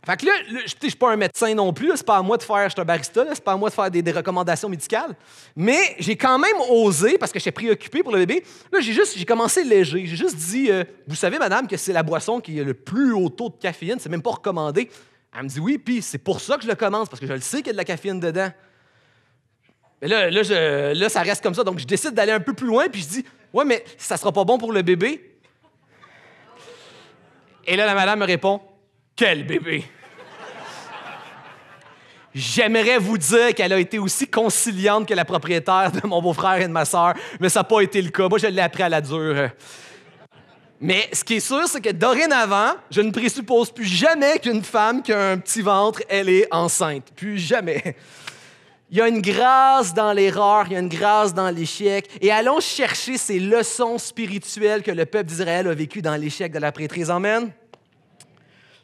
Fait que là, je ne suis pas un médecin non plus, c'est pas à moi de faire, je suis un barista, c'est pas à moi de faire des, recommandations médicales. Mais j'ai quand même osé, parce que j'étais préoccupé pour le bébé, là, j'ai juste j'ai commencé léger. J'ai juste dit, euh, vous savez, madame, que c'est la boisson qui a le plus haut taux de caféine, c'est même pas recommandé. Elle me dit oui, puis c'est pour ça que je le commence, parce que je le sais qu'il y a de la caféine dedans. Mais là, ça reste comme ça, donc je décide d'aller un peu plus loin, puis je dis, ouais, mais ça sera pas bon pour le bébé. Et là, la madame me répond, quel bébé! J'aimerais vous dire qu'elle a été aussi conciliante que la propriétaire de mon beau-frère et de ma sœur, mais ça n'a pas été le cas. Moi, je l'ai appris à la dure. Mais ce qui est sûr, c'est que dorénavant, je ne présuppose plus jamais qu'une femme qui a un petit ventre, elle est enceinte. Plus jamais. Il y a une grâce dans l'erreur, il y a une grâce dans l'échec. Et allons chercher ces leçons spirituelles que le peuple d'Israël a vécues dans l'échec de la prêtrise. Amen.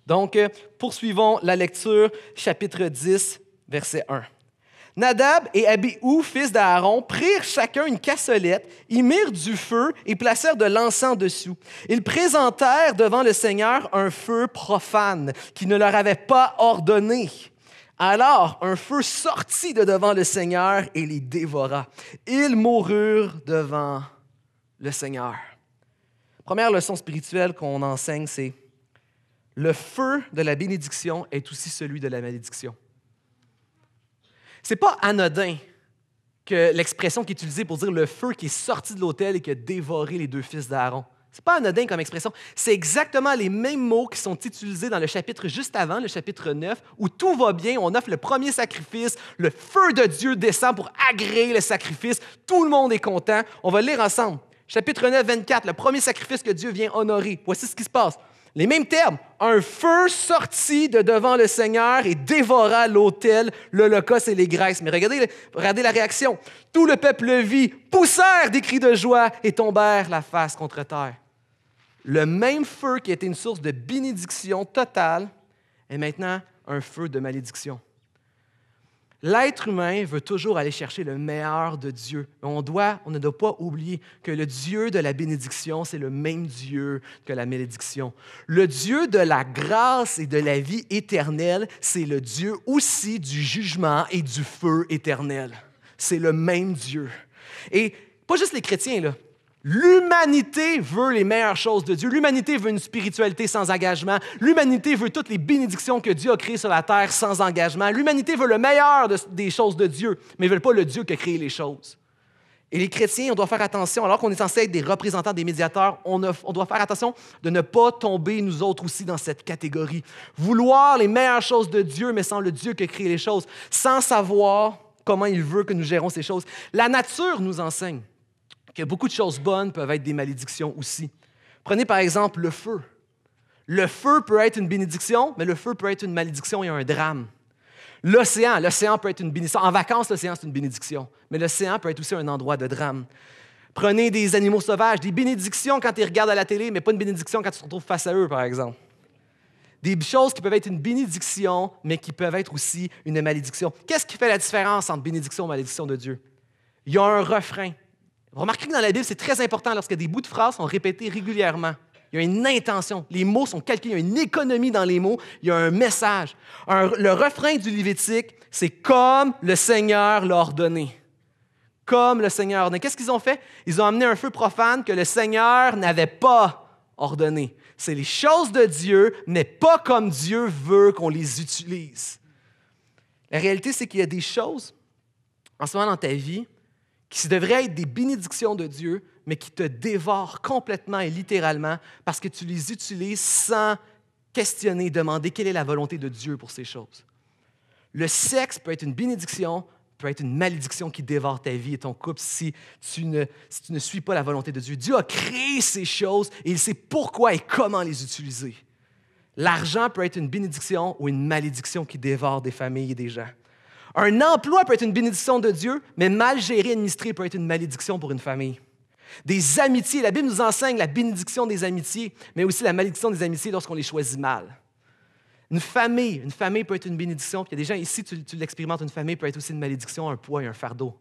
Donc, euh, poursuivons la lecture, chapitre 10, verset 1. Nadab et Abihu, fils d'Aaron, prirent chacun une cassolette, y mirent du feu et placèrent de l'encens dessous. Ils présentèrent devant le Seigneur un feu profane qui ne leur avait pas ordonné. Alors un feu sortit de devant le Seigneur et les dévora. Ils moururent devant le Seigneur. Première leçon spirituelle qu'on enseigne, c'est le feu de la bénédiction est aussi celui de la malédiction. Ce n'est pas anodin que l'expression qui est utilisée pour dire le feu qui est sorti de l'autel et qui a dévoré les deux fils d'Aaron. C'est pas anodin comme expression. C'est exactement les mêmes mots qui sont utilisés dans le chapitre juste avant, le chapitre 9, où tout va bien, on offre le premier sacrifice, le feu de Dieu descend pour agréer le sacrifice, tout le monde est content. On va lire ensemble. Chapitre 9, 24, le premier sacrifice que Dieu vient honorer. Voici ce qui se passe. Les mêmes termes. Un feu sortit de devant le Seigneur et dévora l'autel, l'Holocauste et les graisses. Mais regardez, regardez la réaction. Tout le peuple le vit, poussèrent des cris de joie et tombèrent la face contre terre. Le même feu qui était une source de bénédiction totale est maintenant un feu de malédiction. L'être humain veut toujours aller chercher le meilleur de Dieu. On, doit, on ne doit pas oublier que le Dieu de la bénédiction, c'est le même Dieu que la malédiction. Le Dieu de la grâce et de la vie éternelle, c'est le Dieu aussi du jugement et du feu éternel. C'est le même Dieu. Et pas juste les chrétiens, là. L'humanité veut les meilleures choses de Dieu. L'humanité veut une spiritualité sans engagement. L'humanité veut toutes les bénédictions que Dieu a créées sur la terre sans engagement. L'humanité veut le meilleur des choses de Dieu, mais ne veut pas le Dieu qui a créé les choses. Et les chrétiens, on doit faire attention, alors qu'on est censé être des représentants, des médiateurs, on, on, doit faire attention de ne pas tomber, nous autres aussi, dans cette catégorie. Vouloir les meilleures choses de Dieu, mais sans le Dieu qui a créé les choses, sans savoir comment il veut que nous gérons ces choses. La nature nous enseigne que beaucoup de choses bonnes peuvent être des malédictions aussi. Prenez par exemple le feu. Le feu peut être une bénédiction, mais le feu peut être une malédiction et un drame. L'océan, l'océan peut être une bénédiction. En vacances, l'océan, c'est une bénédiction, mais l'océan peut être aussi un endroit de drame. Prenez des animaux sauvages, des bénédictions quand ils regardent à la télé, mais pas une bénédiction quand tu te retrouves face à eux, par exemple. Des choses qui peuvent être une bénédiction, mais qui peuvent être aussi une malédiction. Qu'est-ce qui fait la différence entre bénédiction et malédiction de Dieu? Il y a un refrain, Remarquez que dans la Bible, c'est très important lorsque des bouts de phrases sont répétés régulièrement. Il y a une intention. Les mots sont calculés. Il y a une économie dans les mots. Il y a un message. le refrain du Lévitique, c'est comme le Seigneur l'a ordonné. Comme le Seigneur l'a Qu'est-ce qu'ils ont fait? Ils ont amené un feu profane que le Seigneur n'avait pas ordonné. C'est les choses de Dieu, mais pas comme Dieu veut qu'on les utilise. La réalité, c'est qu'il y a des choses en ce moment dans ta vie qui devraient être des bénédictions de Dieu, mais qui te dévorent complètement et littéralement parce que tu les utilises sans questionner, demander quelle est la volonté de Dieu pour ces choses. Le sexe peut être une bénédiction, peut être une malédiction qui dévore ta vie et ton couple si tu ne, si tu ne suis pas la volonté de Dieu. Dieu a créé ces choses et il sait pourquoi et comment les utiliser. L'argent peut être une bénédiction ou une malédiction qui dévore des familles et des gens. Un emploi peut être une bénédiction de Dieu, mais mal géré, administré peut être une malédiction pour une famille. Des amitiés, la Bible nous enseigne la bénédiction des amitiés, mais aussi la malédiction des amitiés lorsqu'on les choisit mal. Une famille, une famille peut être une bénédiction. il y a des gens ici, tu, tu l'expérimentes, une famille peut être aussi une malédiction, un poids et un fardeau.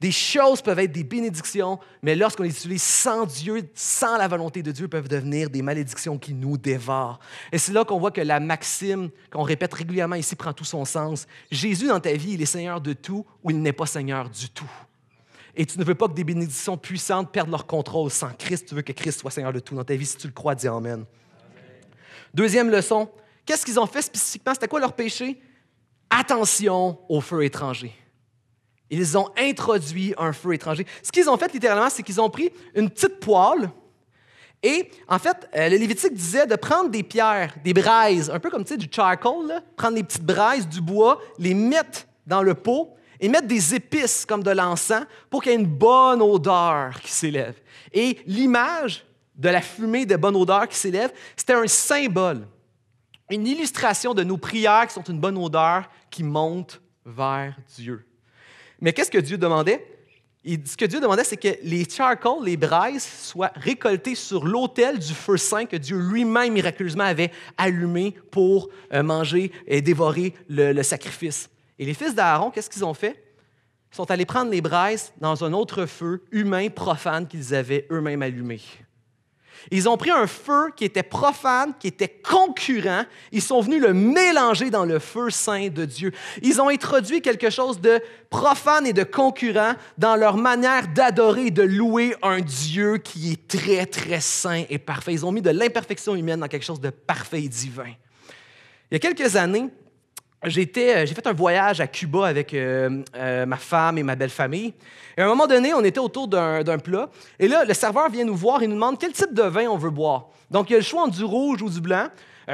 Des choses peuvent être des bénédictions, mais lorsqu'on les utilise sans Dieu, sans la volonté de Dieu, peuvent devenir des malédictions qui nous dévorent. Et c'est là qu'on voit que la maxime qu'on répète régulièrement ici prend tout son sens. Jésus dans ta vie, il est Seigneur de tout ou il n'est pas Seigneur du tout. Et tu ne veux pas que des bénédictions puissantes perdent leur contrôle sans Christ. Tu veux que Christ soit Seigneur de tout dans ta vie. Si tu le crois, dis Amen. Deuxième leçon, qu'est-ce qu'ils ont fait spécifiquement? C'était quoi leur péché? Attention aux feux étrangers. Ils ont introduit un feu étranger. Ce qu'ils ont fait littéralement, c'est qu'ils ont pris une petite poêle, et en fait, euh, le Lévitique disait de prendre des pierres, des braises, un peu comme du charcoal, prendre des petites braises, du bois, les mettre dans le pot et mettre des épices comme de l'encens pour qu'il y ait une bonne odeur qui s'élève. Et l'image de la fumée de bonne odeur qui s'élève, c'était un symbole, une illustration de nos prières qui sont une bonne odeur qui monte vers Dieu. Mais qu'est-ce que Dieu demandait? ce que Dieu demandait, c'est que les charcoals, les braises, soient récoltés sur l'autel du feu saint que Dieu lui-même miraculeusement avait allumé pour euh, manger et dévorer le, sacrifice. Et les fils d'Aaron, qu'est-ce qu'ils ont fait? Ils sont allés prendre les braises dans un autre feu humain profane qu'ils avaient eux-mêmes allumé. Ils ont pris un feu qui était profane, qui était concurrent. Ils sont venus le mélanger dans le feu saint de Dieu. Ils ont introduit quelque chose de profane et de concurrent dans leur manière d'adorer et de louer un Dieu qui est très, très saint et parfait. Ils ont mis de l'imperfection humaine dans quelque chose de parfait et divin. Il y a quelques années, euh, j'ai fait un voyage à Cuba avec euh, euh, ma femme et ma belle-famille. Et à un moment donné, on était autour d'un plat. Et là, le serveur vient nous voir et nous demande quel type de vin on veut boire. Donc, il y a le choix entre du rouge ou du blanc.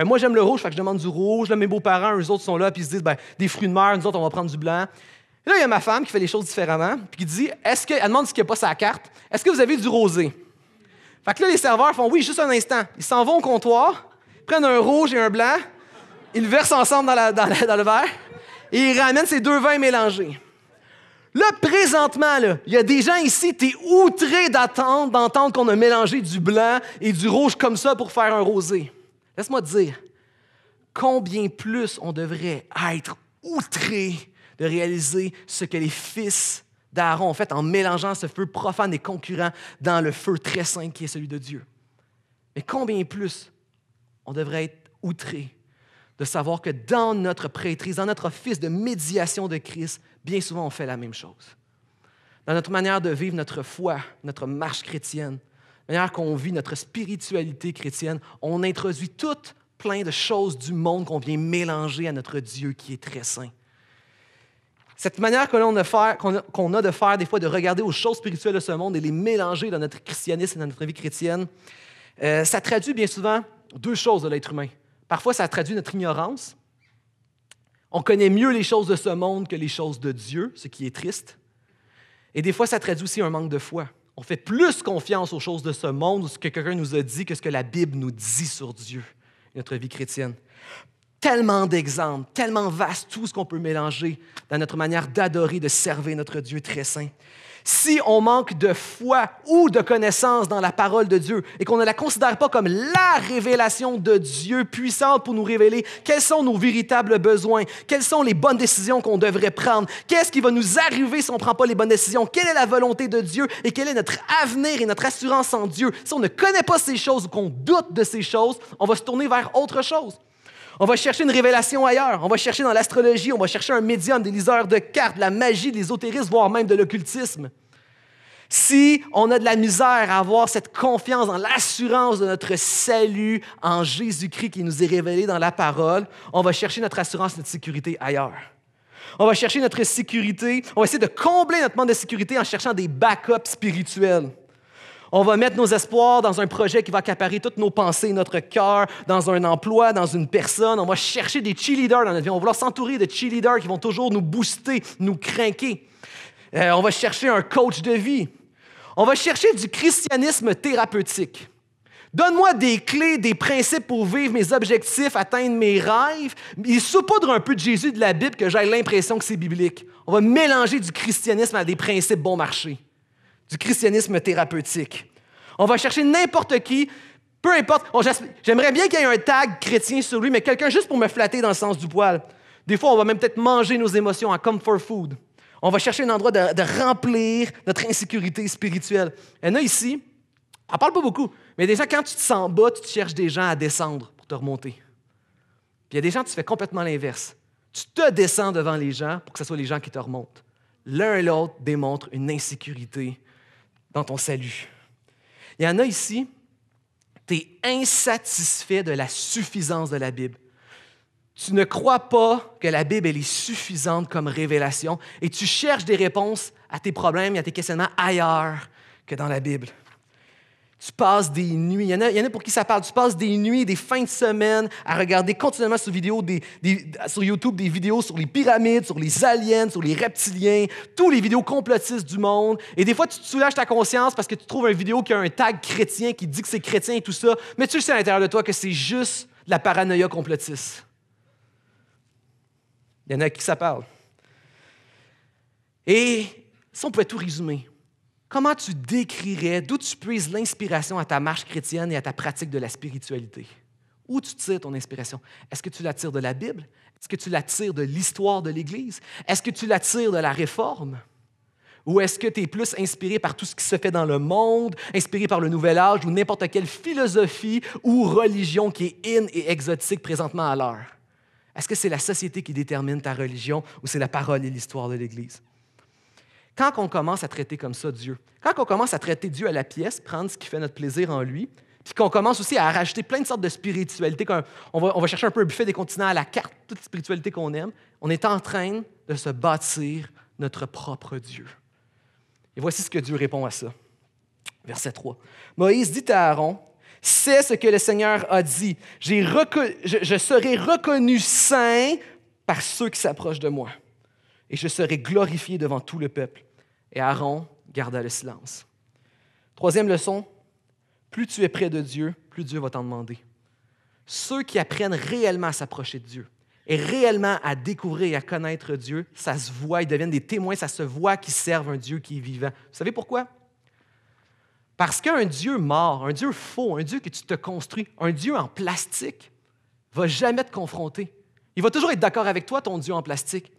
moi, j'aime le rouge, fait que je demande du rouge. mes beaux-parents, eux autres, sont là, puis ils se disent, ben, des fruits de mer, nous autres, on va prendre du blanc. là, il y a ma femme qui fait les choses différemment, puis qui dit, est-ce que, elle demande ce qu'il n'y a pas sa carte, est-ce que vous avez du rosé? Fait que là, les serveurs font, oui, juste un instant. Ils s'en vont au comptoir, prennent un rouge et un blanc, ils versent ensemble dans, le verre et ils ramènent ces deux vins mélangés. Là, présentement, il y a des gens ici, t'es outré d'attendre, d'entendre qu'on a mélangé du blanc et du rouge comme ça pour faire un rosé. Laisse-moi te dire, combien plus on devrait être outré de réaliser ce que les fils d'Aaron ont fait en mélangeant ce feu profane et concurrent dans le feu très saint qui est celui de Dieu. Mais combien plus on devrait être outré de savoir que dans notre prêtrise, dans notre office de médiation de Christ, bien souvent on fait la même chose. Dans notre manière de vivre notre foi, notre marche chrétienne, la manière qu'on vit notre spiritualité chrétienne, on introduit tout plein de choses du monde qu'on vient mélanger à notre Dieu qui est très saint. Cette manière qu'on a, de faire des fois, de regarder aux choses spirituelles de ce monde et les mélanger dans notre christianisme et dans notre vie chrétienne, euh, ça traduit bien souvent deux choses de l'être humain. Parfois, ça traduit notre ignorance. On connaît mieux les choses de ce monde que les choses de Dieu, ce qui est triste. Et des fois, ça traduit aussi un manque de foi. On fait plus confiance aux choses de ce monde, ce que quelqu'un nous a dit, que ce que la Bible nous dit sur Dieu, notre vie chrétienne. Tellement d'exemples, tellement vaste tout ce qu'on peut mélanger dans notre manière d'adorer, de servir notre Dieu très saint. Si on manque de foi ou de connaissance dans la parole de Dieu et qu'on ne la considère pas comme la révélation de Dieu puissante pour nous révéler quels sont nos véritables besoins, quelles sont les bonnes décisions qu'on devrait prendre, qu'est-ce qui va nous arriver si on ne prend pas les bonnes décisions, quelle est la volonté de Dieu et quel est notre avenir et notre assurance en Dieu. Si on ne connaît pas ces choses ou qu'on doute de ces choses, on va se tourner vers autre chose. On va chercher une révélation ailleurs. On va chercher dans l'astrologie, on va chercher un médium, des liseurs de cartes, de la magie, de l'ésotérisme, voire même de l'occultisme. Si on a de la misère à avoir cette confiance dans l'assurance de notre salut en Jésus-Christ qui nous est révélé dans la parole, on va chercher notre assurance, notre sécurité ailleurs. On va chercher notre sécurité, on va essayer de combler notre manque de sécurité en cherchant des backups spirituels. On va mettre nos espoirs dans un projet qui va accaparer toutes nos pensées, notre cœur, dans un emploi, dans une personne. On va chercher des cheerleaders dans notre vie. On va vouloir s'entourer de cheerleaders qui vont toujours nous booster, nous craquer. Euh, on va chercher un coach de vie. On va chercher du christianisme thérapeutique. Donne-moi des clés, des principes pour vivre mes objectifs, atteindre mes rêves. Il saupoudre un peu de Jésus de la Bible que j'ai l'impression que c'est biblique. On va mélanger du christianisme à des principes bon marché du christianisme thérapeutique. On va chercher n'importe qui, peu importe. J'aimerais bien qu'il y ait un tag chrétien sur lui, mais quelqu'un juste pour me flatter dans le sens du poil. Des fois, on va même peut-être manger nos émotions à comfort food. On va chercher un endroit de, remplir notre insécurité spirituelle. Il y en a ici, on parle pas beaucoup, mais déjà, quand tu te sens bas, tu cherches des gens à descendre pour te remonter. Puis il y a des gens, qui fais complètement l'inverse. Tu te descends devant les gens pour que ce soit les gens qui te remontent. L'un et l'autre démontrent une insécurité dans ton salut. Il y en a ici, tu es insatisfait de la suffisance de la Bible. Tu ne crois pas que la Bible est suffisante comme révélation et tu cherches des réponses à tes problèmes et à tes questionnements ailleurs que dans la Bible. Tu passes des nuits, il y, en a, pour qui ça parle, tu passes des nuits, des fins de semaine à regarder continuellement sur, vidéo sur YouTube des vidéos sur les pyramides, sur les aliens, sur les reptiliens, tous les vidéos complotistes du monde. Et des fois, tu te soulages ta conscience parce que tu trouves une vidéo qui a un tag chrétien qui dit que c'est chrétien et tout ça, mais tu sais à l'intérieur de toi que c'est juste de la paranoïa complotiste. Il y en a qui ça parle. Et si on pouvait tout résumer, Comment tu décrirais, d'où tu puises l'inspiration à ta marche chrétienne et à ta pratique de la spiritualité? Où tu tires ton inspiration? Est-ce que tu la tires de la Bible? Est-ce que tu la tires de l'histoire de l'Église? Est-ce que tu la tires de la Réforme? Ou est-ce que tu es plus inspiré par tout ce qui se fait dans le monde, inspiré par le Nouvel Âge ou n'importe quelle philosophie ou religion qui est in et exotique présentement à l'heure? Est-ce que c'est la société qui détermine ta religion ou c'est la parole et l'histoire de l'Église? Quand on commence à traiter comme ça Dieu, quand on commence à traiter Dieu à la pièce, prendre ce qui fait notre plaisir en lui, puis qu'on commence aussi à rajouter plein de sortes de spiritualités, on va, chercher un peu un buffet des continents à la carte, toute spiritualité qu'on aime, on est en train de se bâtir notre propre Dieu. Et voici ce que Dieu répond à ça. Verset 3. Moïse dit à Aaron, c'est ce que le Seigneur a dit. je serai reconnu saint par ceux qui s'approchent de moi et je serai glorifié devant tout le peuple. Et Aaron garda le silence. Troisième leçon, plus tu es près de Dieu, plus Dieu va t'en demander. Ceux qui apprennent réellement à s'approcher de Dieu et réellement à découvrir et à connaître Dieu, ça se voit, ils deviennent des témoins, ça se voit qu'ils servent un Dieu qui est vivant. Vous savez pourquoi? Parce qu'un Dieu mort, un Dieu faux, un Dieu que tu te construis, un Dieu en plastique, va jamais te confronter. Il va toujours être d'accord avec toi, ton Dieu en plastique.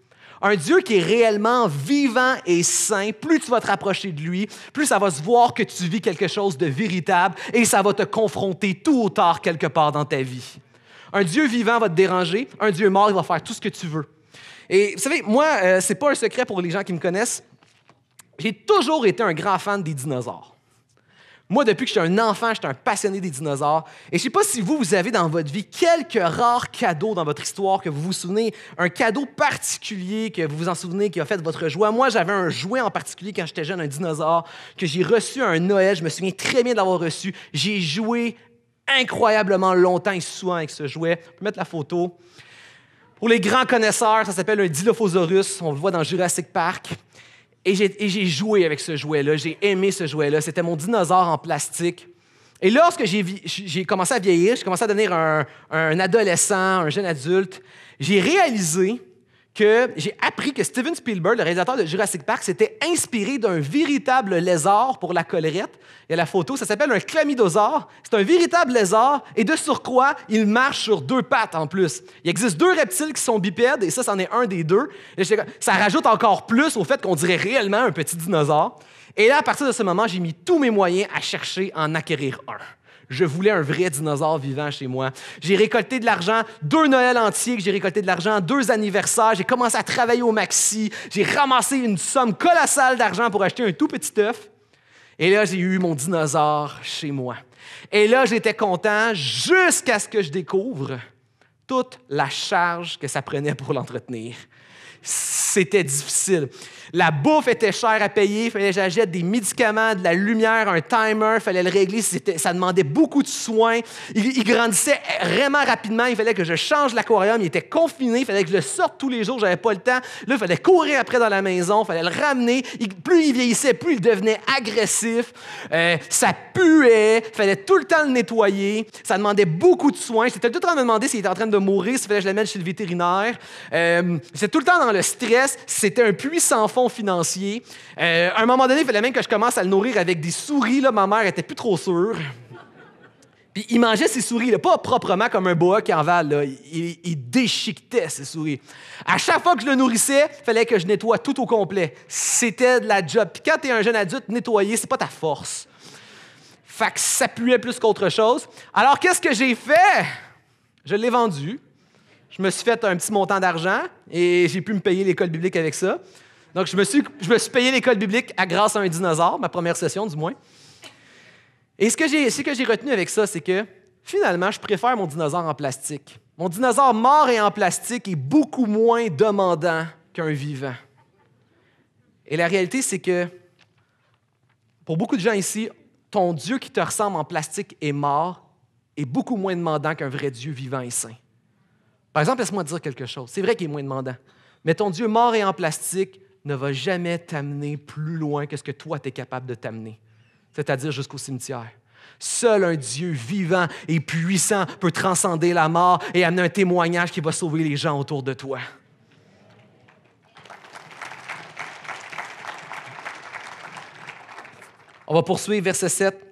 Un Dieu qui est réellement vivant et saint, plus tu vas te rapprocher de lui, plus ça va se voir que tu vis quelque chose de véritable et ça va te confronter tôt ou tard quelque part dans ta vie. Un Dieu vivant va te déranger, un Dieu mort, va faire tout ce que tu veux. Et vous savez, moi, ce euh, c'est pas un secret pour les gens qui me connaissent, j'ai toujours été un grand fan des dinosaures. Moi, depuis que suis un enfant, j'étais un passionné des dinosaures. Et je sais pas si vous, vous avez dans votre vie quelques rares cadeaux dans votre histoire que vous vous souvenez, un cadeau particulier que vous vous en souvenez qui a fait votre joie. Moi, j'avais un jouet en particulier quand j'étais jeune, un dinosaure, que j'ai reçu à un Noël. Je me souviens très bien l'avoir reçu. J'ai joué incroyablement longtemps et souvent avec ce jouet. Je vais mettre la photo. Pour les grands connaisseurs, ça s'appelle un Dilophosaurus. On le voit dans Jurassic Park. Et j'ai joué avec ce jouet-là, j'ai aimé ce jouet-là. C'était mon dinosaure en plastique. Et lorsque j'ai commencé à vieillir, j'ai commencé à devenir un, un adolescent, un jeune adulte, j'ai réalisé que j'ai appris que Steven Spielberg, le réalisateur de Jurassic Park, s'était inspiré d'un véritable lézard pour la collerette. Il y a la photo, ça s'appelle un chlamydosaure. C'est un véritable lézard et de surcroît, il marche sur deux pattes en plus. Il existe deux reptiles qui sont bipèdes et ça, c'en est un des deux. ça rajoute encore plus au fait qu'on dirait réellement un petit dinosaure. Et là, à partir de ce moment, j'ai mis tous mes moyens à chercher à en acquérir un. Je voulais un vrai dinosaure vivant chez moi. J'ai récolté de l'argent deux Noëls entiers, j'ai récolté de l'argent deux anniversaires, j'ai commencé à travailler au maxi, j'ai ramassé une somme colossale d'argent pour acheter un tout petit œuf. Et là, j'ai eu mon dinosaure chez moi. Et là, j'étais content jusqu'à ce que je découvre toute la charge que ça prenait pour l'entretenir. C'était difficile. La bouffe était chère à payer, il fallait que j'achète des médicaments, de la lumière, un timer, il fallait le régler, ça demandait beaucoup de soins. Il, grandissait vraiment rapidement, il fallait que je change l'aquarium, il était confiné, il fallait que je le sorte tous les jours, j'avais pas le temps. Là, il fallait courir après dans la maison, il fallait le ramener. plus il vieillissait, plus il devenait agressif. Euh, ça puait, il fallait tout le temps le nettoyer, ça demandait beaucoup de soins. J'étais tout le temps à me demander s'il était en train de mourir, s'il fallait que je le mette chez le vétérinaire. C'était euh, tout le temps dans le stress, c'était un puissant fond financier. Euh, à un moment donné, il fallait même que je commence à le nourrir avec des souris. Ma mère était plus trop sûre. Puis il mangeait ses souris, là, pas proprement comme un boa qui en va, Il, déchiquetait ses souris. À chaque fois que je le nourrissais, il fallait que je nettoie tout au complet. C'était de la job. Puis quand t'es un jeune adulte, nettoyer, c'est pas ta force. Fait que ça plus qu'autre chose. Alors qu'est-ce que j'ai fait? Je l'ai vendu. Je me suis fait un petit montant d'argent et j'ai pu me payer l'école biblique avec ça. Donc, je me suis, payé l'école biblique à grâce à un dinosaure, ma première session du moins. Et ce que j'ai, que j'ai retenu avec ça, c'est que finalement, je préfère mon dinosaure en plastique. Mon dinosaure mort et en plastique est beaucoup moins demandant qu'un vivant. Et la réalité, c'est que pour beaucoup de gens ici, ton Dieu qui te ressemble en plastique est mort est beaucoup moins demandant qu'un vrai Dieu vivant et saint. Par exemple, laisse-moi dire quelque chose. C'est vrai qu'il est moins demandant. Mais ton Dieu mort et en plastique ne va jamais t'amener plus loin que ce que toi, tu es capable de t'amener, c'est-à-dire jusqu'au cimetière. Seul un Dieu vivant et puissant peut transcender la mort et amener un témoignage qui va sauver les gens autour de toi. On va poursuivre verset 7.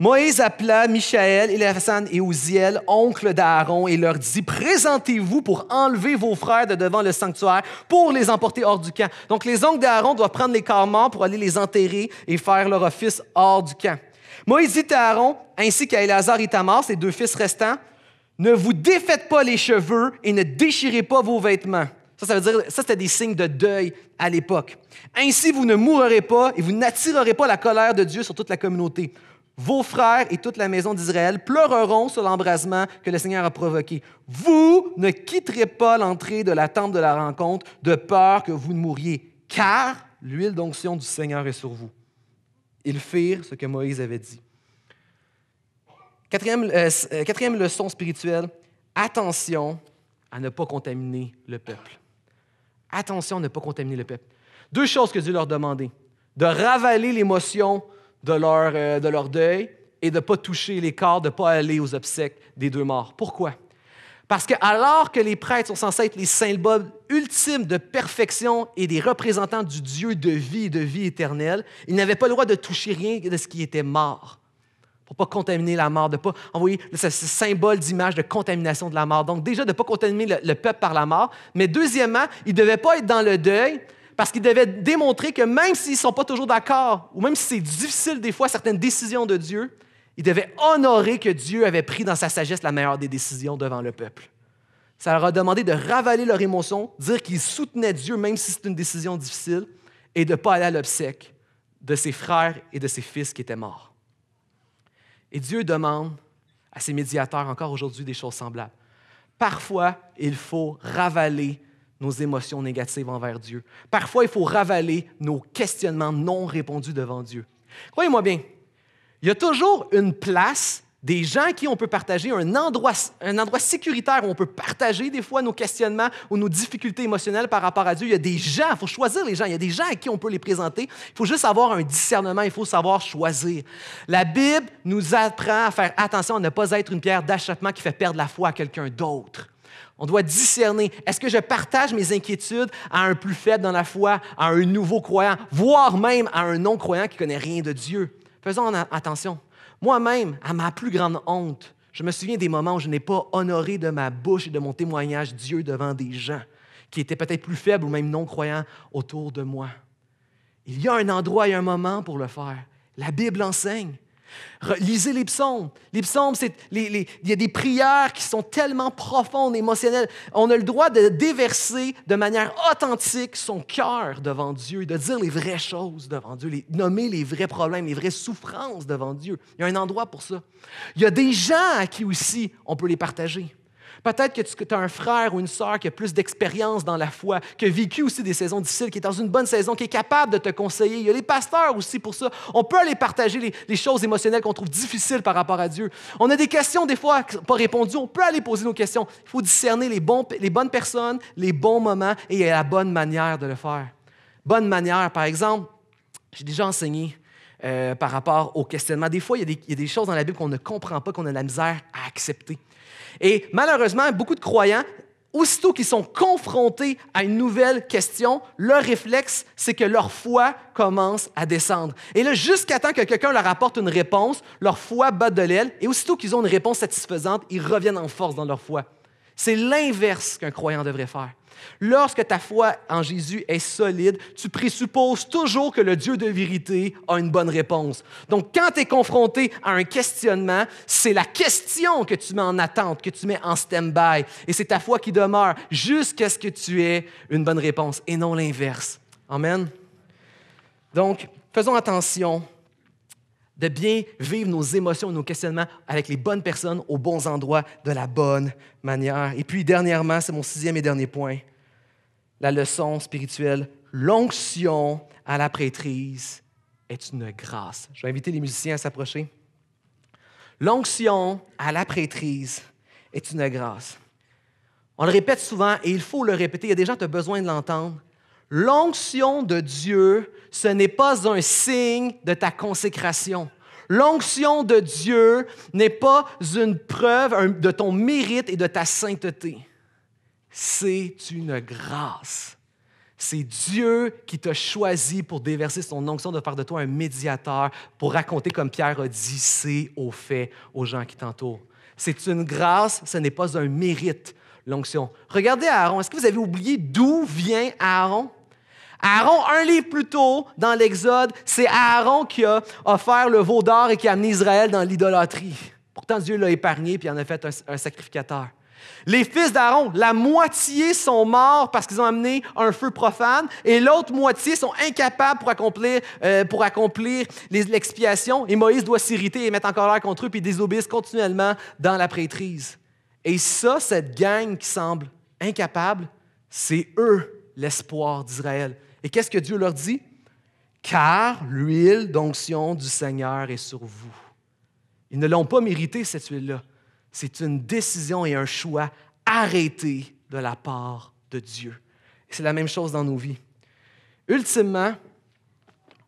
Moïse appela Michaël, Eléphasan et Oziel, oncles d'Aaron, et leur dit Présentez-vous pour enlever vos frères de devant le sanctuaire, pour les emporter hors du camp. Donc, les oncles d'Aaron doivent prendre les corps morts pour aller les enterrer et faire leur office hors du camp. Moïse dit à Aaron, ainsi qu'à Élazar et Tamar, ses deux fils restants Ne vous défaites pas les cheveux et ne déchirez pas vos vêtements. Ça, ça veut dire, ça, c'était des signes de deuil à l'époque. Ainsi, vous ne mourrez pas et vous n'attirerez pas la colère de Dieu sur toute la communauté. Vos frères et toute la maison d'Israël pleureront sur l'embrasement que le Seigneur a provoqué. Vous ne quitterez pas l'entrée de la tente de la rencontre de peur que vous ne mouriez, car l'huile d'onction du Seigneur est sur vous. Ils firent ce que Moïse avait dit. Quatrième, euh, euh, leçon spirituelle, attention à ne pas contaminer le peuple. Attention à ne pas contaminer le peuple. Deux choses que Dieu leur demandait de ravaler l'émotion de leur, euh, de leur deuil et de ne pas toucher les corps, de ne pas aller aux obsèques des deux morts. Pourquoi? Parce que alors que les prêtres sont censés être les symboles ultimes de perfection et des représentants du Dieu de vie de vie éternelle, ils n'avaient pas le droit de toucher rien de ce qui était mort pour pas contaminer la mort, de pas envoyer ce, symbole d'image de contamination de la mort. Donc déjà de pas contaminer le, peuple par la mort, mais deuxièmement, ils devaient pas être dans le deuil parce qu'ils devaient démontrer que même s'ils ne sont pas toujours d'accord, ou même si c'est difficile des fois certaines décisions de Dieu, ils devaient honorer que Dieu avait pris dans sa sagesse la meilleure des décisions devant le peuple. Ça leur a demandé de ravaler leur émotion, dire qu'ils soutenaient Dieu même si c'est une décision difficile, et de ne pas aller à l'obsèque de ses frères et de ses fils qui étaient morts. Et Dieu demande à ses médiateurs encore aujourd'hui des choses semblables. Parfois, il faut ravaler nos émotions négatives envers Dieu. Parfois, il faut ravaler nos questionnements non répondus devant Dieu. Croyez-moi bien, il y a toujours une place, des gens qui on peut partager, un endroit, sécuritaire où on peut partager des fois nos questionnements ou nos difficultés émotionnelles par rapport à Dieu. Il y a des gens, il faut choisir les gens, il y a des gens à qui on peut les présenter. Il faut juste avoir un discernement, il faut savoir choisir. La Bible nous apprend à faire attention à ne pas être une pierre d'achoppement qui fait perdre la foi à quelqu'un d'autre. On doit discerner, est-ce que je partage mes inquiétudes à un plus faible dans la foi, à un nouveau croyant, voire même à un non-croyant qui connaît rien de Dieu? Faisons attention. Moi-même, à ma plus grande honte, je me souviens des moments où je n'ai pas honoré de ma bouche et de mon témoignage Dieu devant des gens qui étaient peut-être plus faibles ou même non-croyants autour de moi. Il y a un endroit et un moment pour le faire. La Bible enseigne. Lisez les psaumes. Les psaumes, c'est il y a des prières qui sont tellement profondes, émotionnelles. On a le droit de déverser de manière authentique son cœur devant Dieu, de dire les vraies choses devant Dieu, les, nommer les vrais problèmes, les vraies souffrances devant Dieu. Il y a un endroit pour ça. Il y a des gens à qui aussi on peut les partager. Peut-être que tu as un frère ou une sœur qui a plus d'expérience dans la foi, qui a vécu aussi des saisons difficiles, qui est dans une bonne saison, qui est capable de te conseiller. Il y a les pasteurs aussi pour ça. On peut aller partager les, choses émotionnelles qu'on trouve difficiles par rapport à Dieu. On a des questions des fois pas répondues. On peut aller poser nos questions. Il faut discerner les, bonnes personnes, les bons moments et la bonne manière de le faire. Bonne manière, par exemple, j'ai déjà enseigné euh, par rapport au questionnement. Des fois, il il y a des choses dans la Bible qu'on ne comprend pas, qu'on a de la misère à accepter. Et malheureusement, beaucoup de croyants, aussitôt qu'ils sont confrontés à une nouvelle question, leur réflexe, c'est que leur foi commence à descendre. Et là, jusqu'à temps que quelqu'un leur apporte une réponse, leur foi bat de l'aile, et aussitôt qu'ils ont une réponse satisfaisante, ils reviennent en force dans leur foi. C'est l'inverse qu'un croyant devrait faire. Lorsque ta foi en Jésus est solide, tu présupposes toujours que le Dieu de vérité a une bonne réponse. Donc, quand tu es confronté à un questionnement, c'est la question que tu mets en attente, que tu mets en stand-by. Et c'est ta foi qui demeure jusqu'à ce que tu aies une bonne réponse et non l'inverse. Amen. Donc, faisons attention de bien vivre nos émotions, nos questionnements avec les bonnes personnes, aux bons endroits, de la bonne manière. Et puis, dernièrement, c'est mon sixième et dernier point, la leçon spirituelle, l'onction à la prêtrise est une grâce. Je vais inviter les musiciens à s'approcher. L'onction à la prêtrise est une grâce. On le répète souvent et il faut le répéter. Il y a des gens qui ont besoin de l'entendre. L'onction de Dieu, ce n'est pas un signe de ta consécration. L'onction de Dieu n'est pas une preuve de ton mérite et de ta sainteté. C'est une grâce. C'est Dieu qui t'a choisi pour déverser son onction de part de toi un médiateur, pour raconter, comme Pierre a dit, c'est au fait aux gens qui t'entourent. C'est une grâce, ce n'est pas un mérite, l'onction. Regardez Aaron. Est-ce que vous avez oublié d'où vient Aaron? Aaron, un livre plus tôt dans l'Exode, c'est Aaron qui a offert le veau d'or et qui a amené Israël dans l'idolâtrie. Pourtant, Dieu l'a épargné puis en a fait un, sacrificateur. Les fils d'Aaron, la moitié sont morts parce qu'ils ont amené un feu profane et l'autre moitié sont incapables pour accomplir, euh, l'expiation. Et Moïse doit s'irriter et mettre encore colère contre eux, et désobéissent continuellement dans la prêtrise. Et ça, cette gang qui semble incapable, c'est eux l'espoir d'Israël. Et qu'est-ce que Dieu leur dit? Car l'huile d'onction du Seigneur est sur vous. Ils ne l'ont pas mérité, cette huile-là. C'est une décision et un choix arrêté de la part de Dieu. C'est la même chose dans nos vies. Ultimement,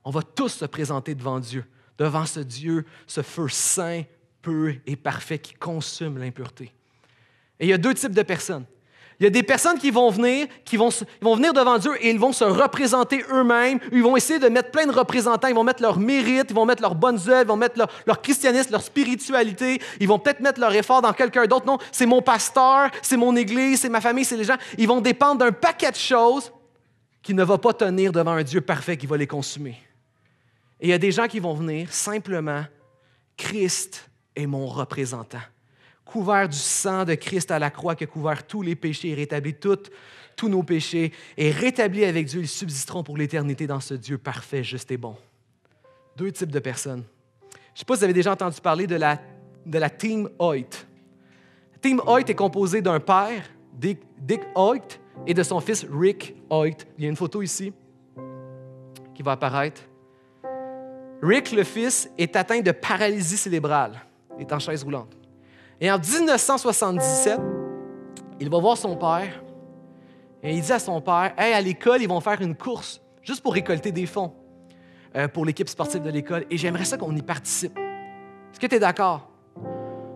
on va tous se présenter devant Dieu, devant ce Dieu, ce feu saint, pur et parfait qui consume l'impureté. Et il y a deux types de personnes. Il y a des personnes qui vont venir, qui vont, venir devant Dieu et ils vont se représenter eux-mêmes. Ils vont essayer de mettre plein de représentants. Ils vont mettre leur mérite, ils vont mettre leurs bonnes œuvres, ils vont mettre leur, christianisme, leur spiritualité. Ils vont peut-être mettre leur effort dans quelqu'un d'autre. Non, c'est mon pasteur, c'est mon église, c'est ma famille, c'est les gens. Ils vont dépendre d'un paquet de choses qui ne va pas tenir devant un Dieu parfait qui va les consumer. Et il y a des gens qui vont venir simplement, Christ est mon représentant couvert du sang de Christ à la croix qui a couvert tous les péchés et rétabli toutes, tous nos péchés. Et rétabli avec Dieu, ils subsisteront pour l'éternité dans ce Dieu parfait, juste et bon. Deux types de personnes. Je ne sais pas si vous avez déjà entendu parler de la, de la Team Hoyt. Team Hoyt est composée d'un père, Dick, Dick Hoyt, et de son fils Rick Hoyt. Il y a une photo ici qui va apparaître. Rick, le fils, est atteint de paralysie cérébrale. Il est en chaise roulante. Et en 1977, il va voir son père et il dit à son père Hey, à l'école, ils vont faire une course juste pour récolter des fonds euh, pour l'équipe sportive de l'école et j'aimerais ça qu'on y participe. Est-ce que tu es d'accord?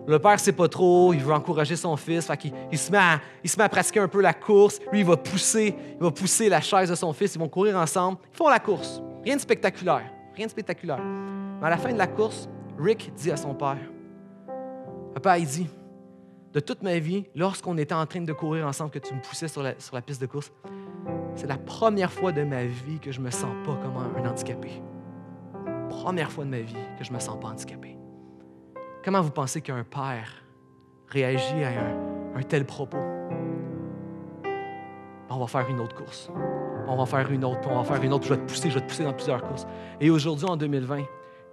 Le père sait pas trop, il veut encourager son fils, il, se met à, il se met pratiquer un peu la course. Lui, il va pousser, il va pousser la chaise de son fils, ils vont courir ensemble, ils font la course. Rien de spectaculaire, rien de spectaculaire. Mais à la fin de la course, Rick dit à son père Papa, il dit, de toute ma vie, lorsqu'on était en train de courir ensemble, que tu me poussais sur la, piste de course, c'est la première fois de ma vie que je me sens pas comme un, handicapé. Première fois de ma vie que je me sens pas handicapé. Comment vous pensez qu'un père réagit à un, un tel propos? on va faire une autre course. On va faire une autre, on va faire une autre. Je vais te pousser, je vais te pousser dans plusieurs courses. Et aujourd'hui, en 2020,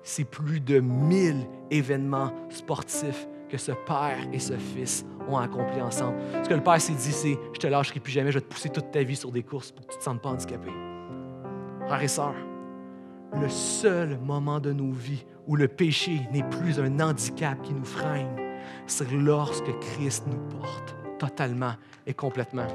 c'est plus de 1000 événements sportifs que ce père et ce fils ont accompli ensemble. Ce que le père s'est dit, c'est Je te lâcherai plus jamais, je vais te pousser toute ta vie sur des courses pour que tu ne te sentes pas handicapé. Frères et sœurs, le seul moment de nos vies où le péché n'est plus un handicap qui nous freine, c'est lorsque Christ nous porte totalement et complètement.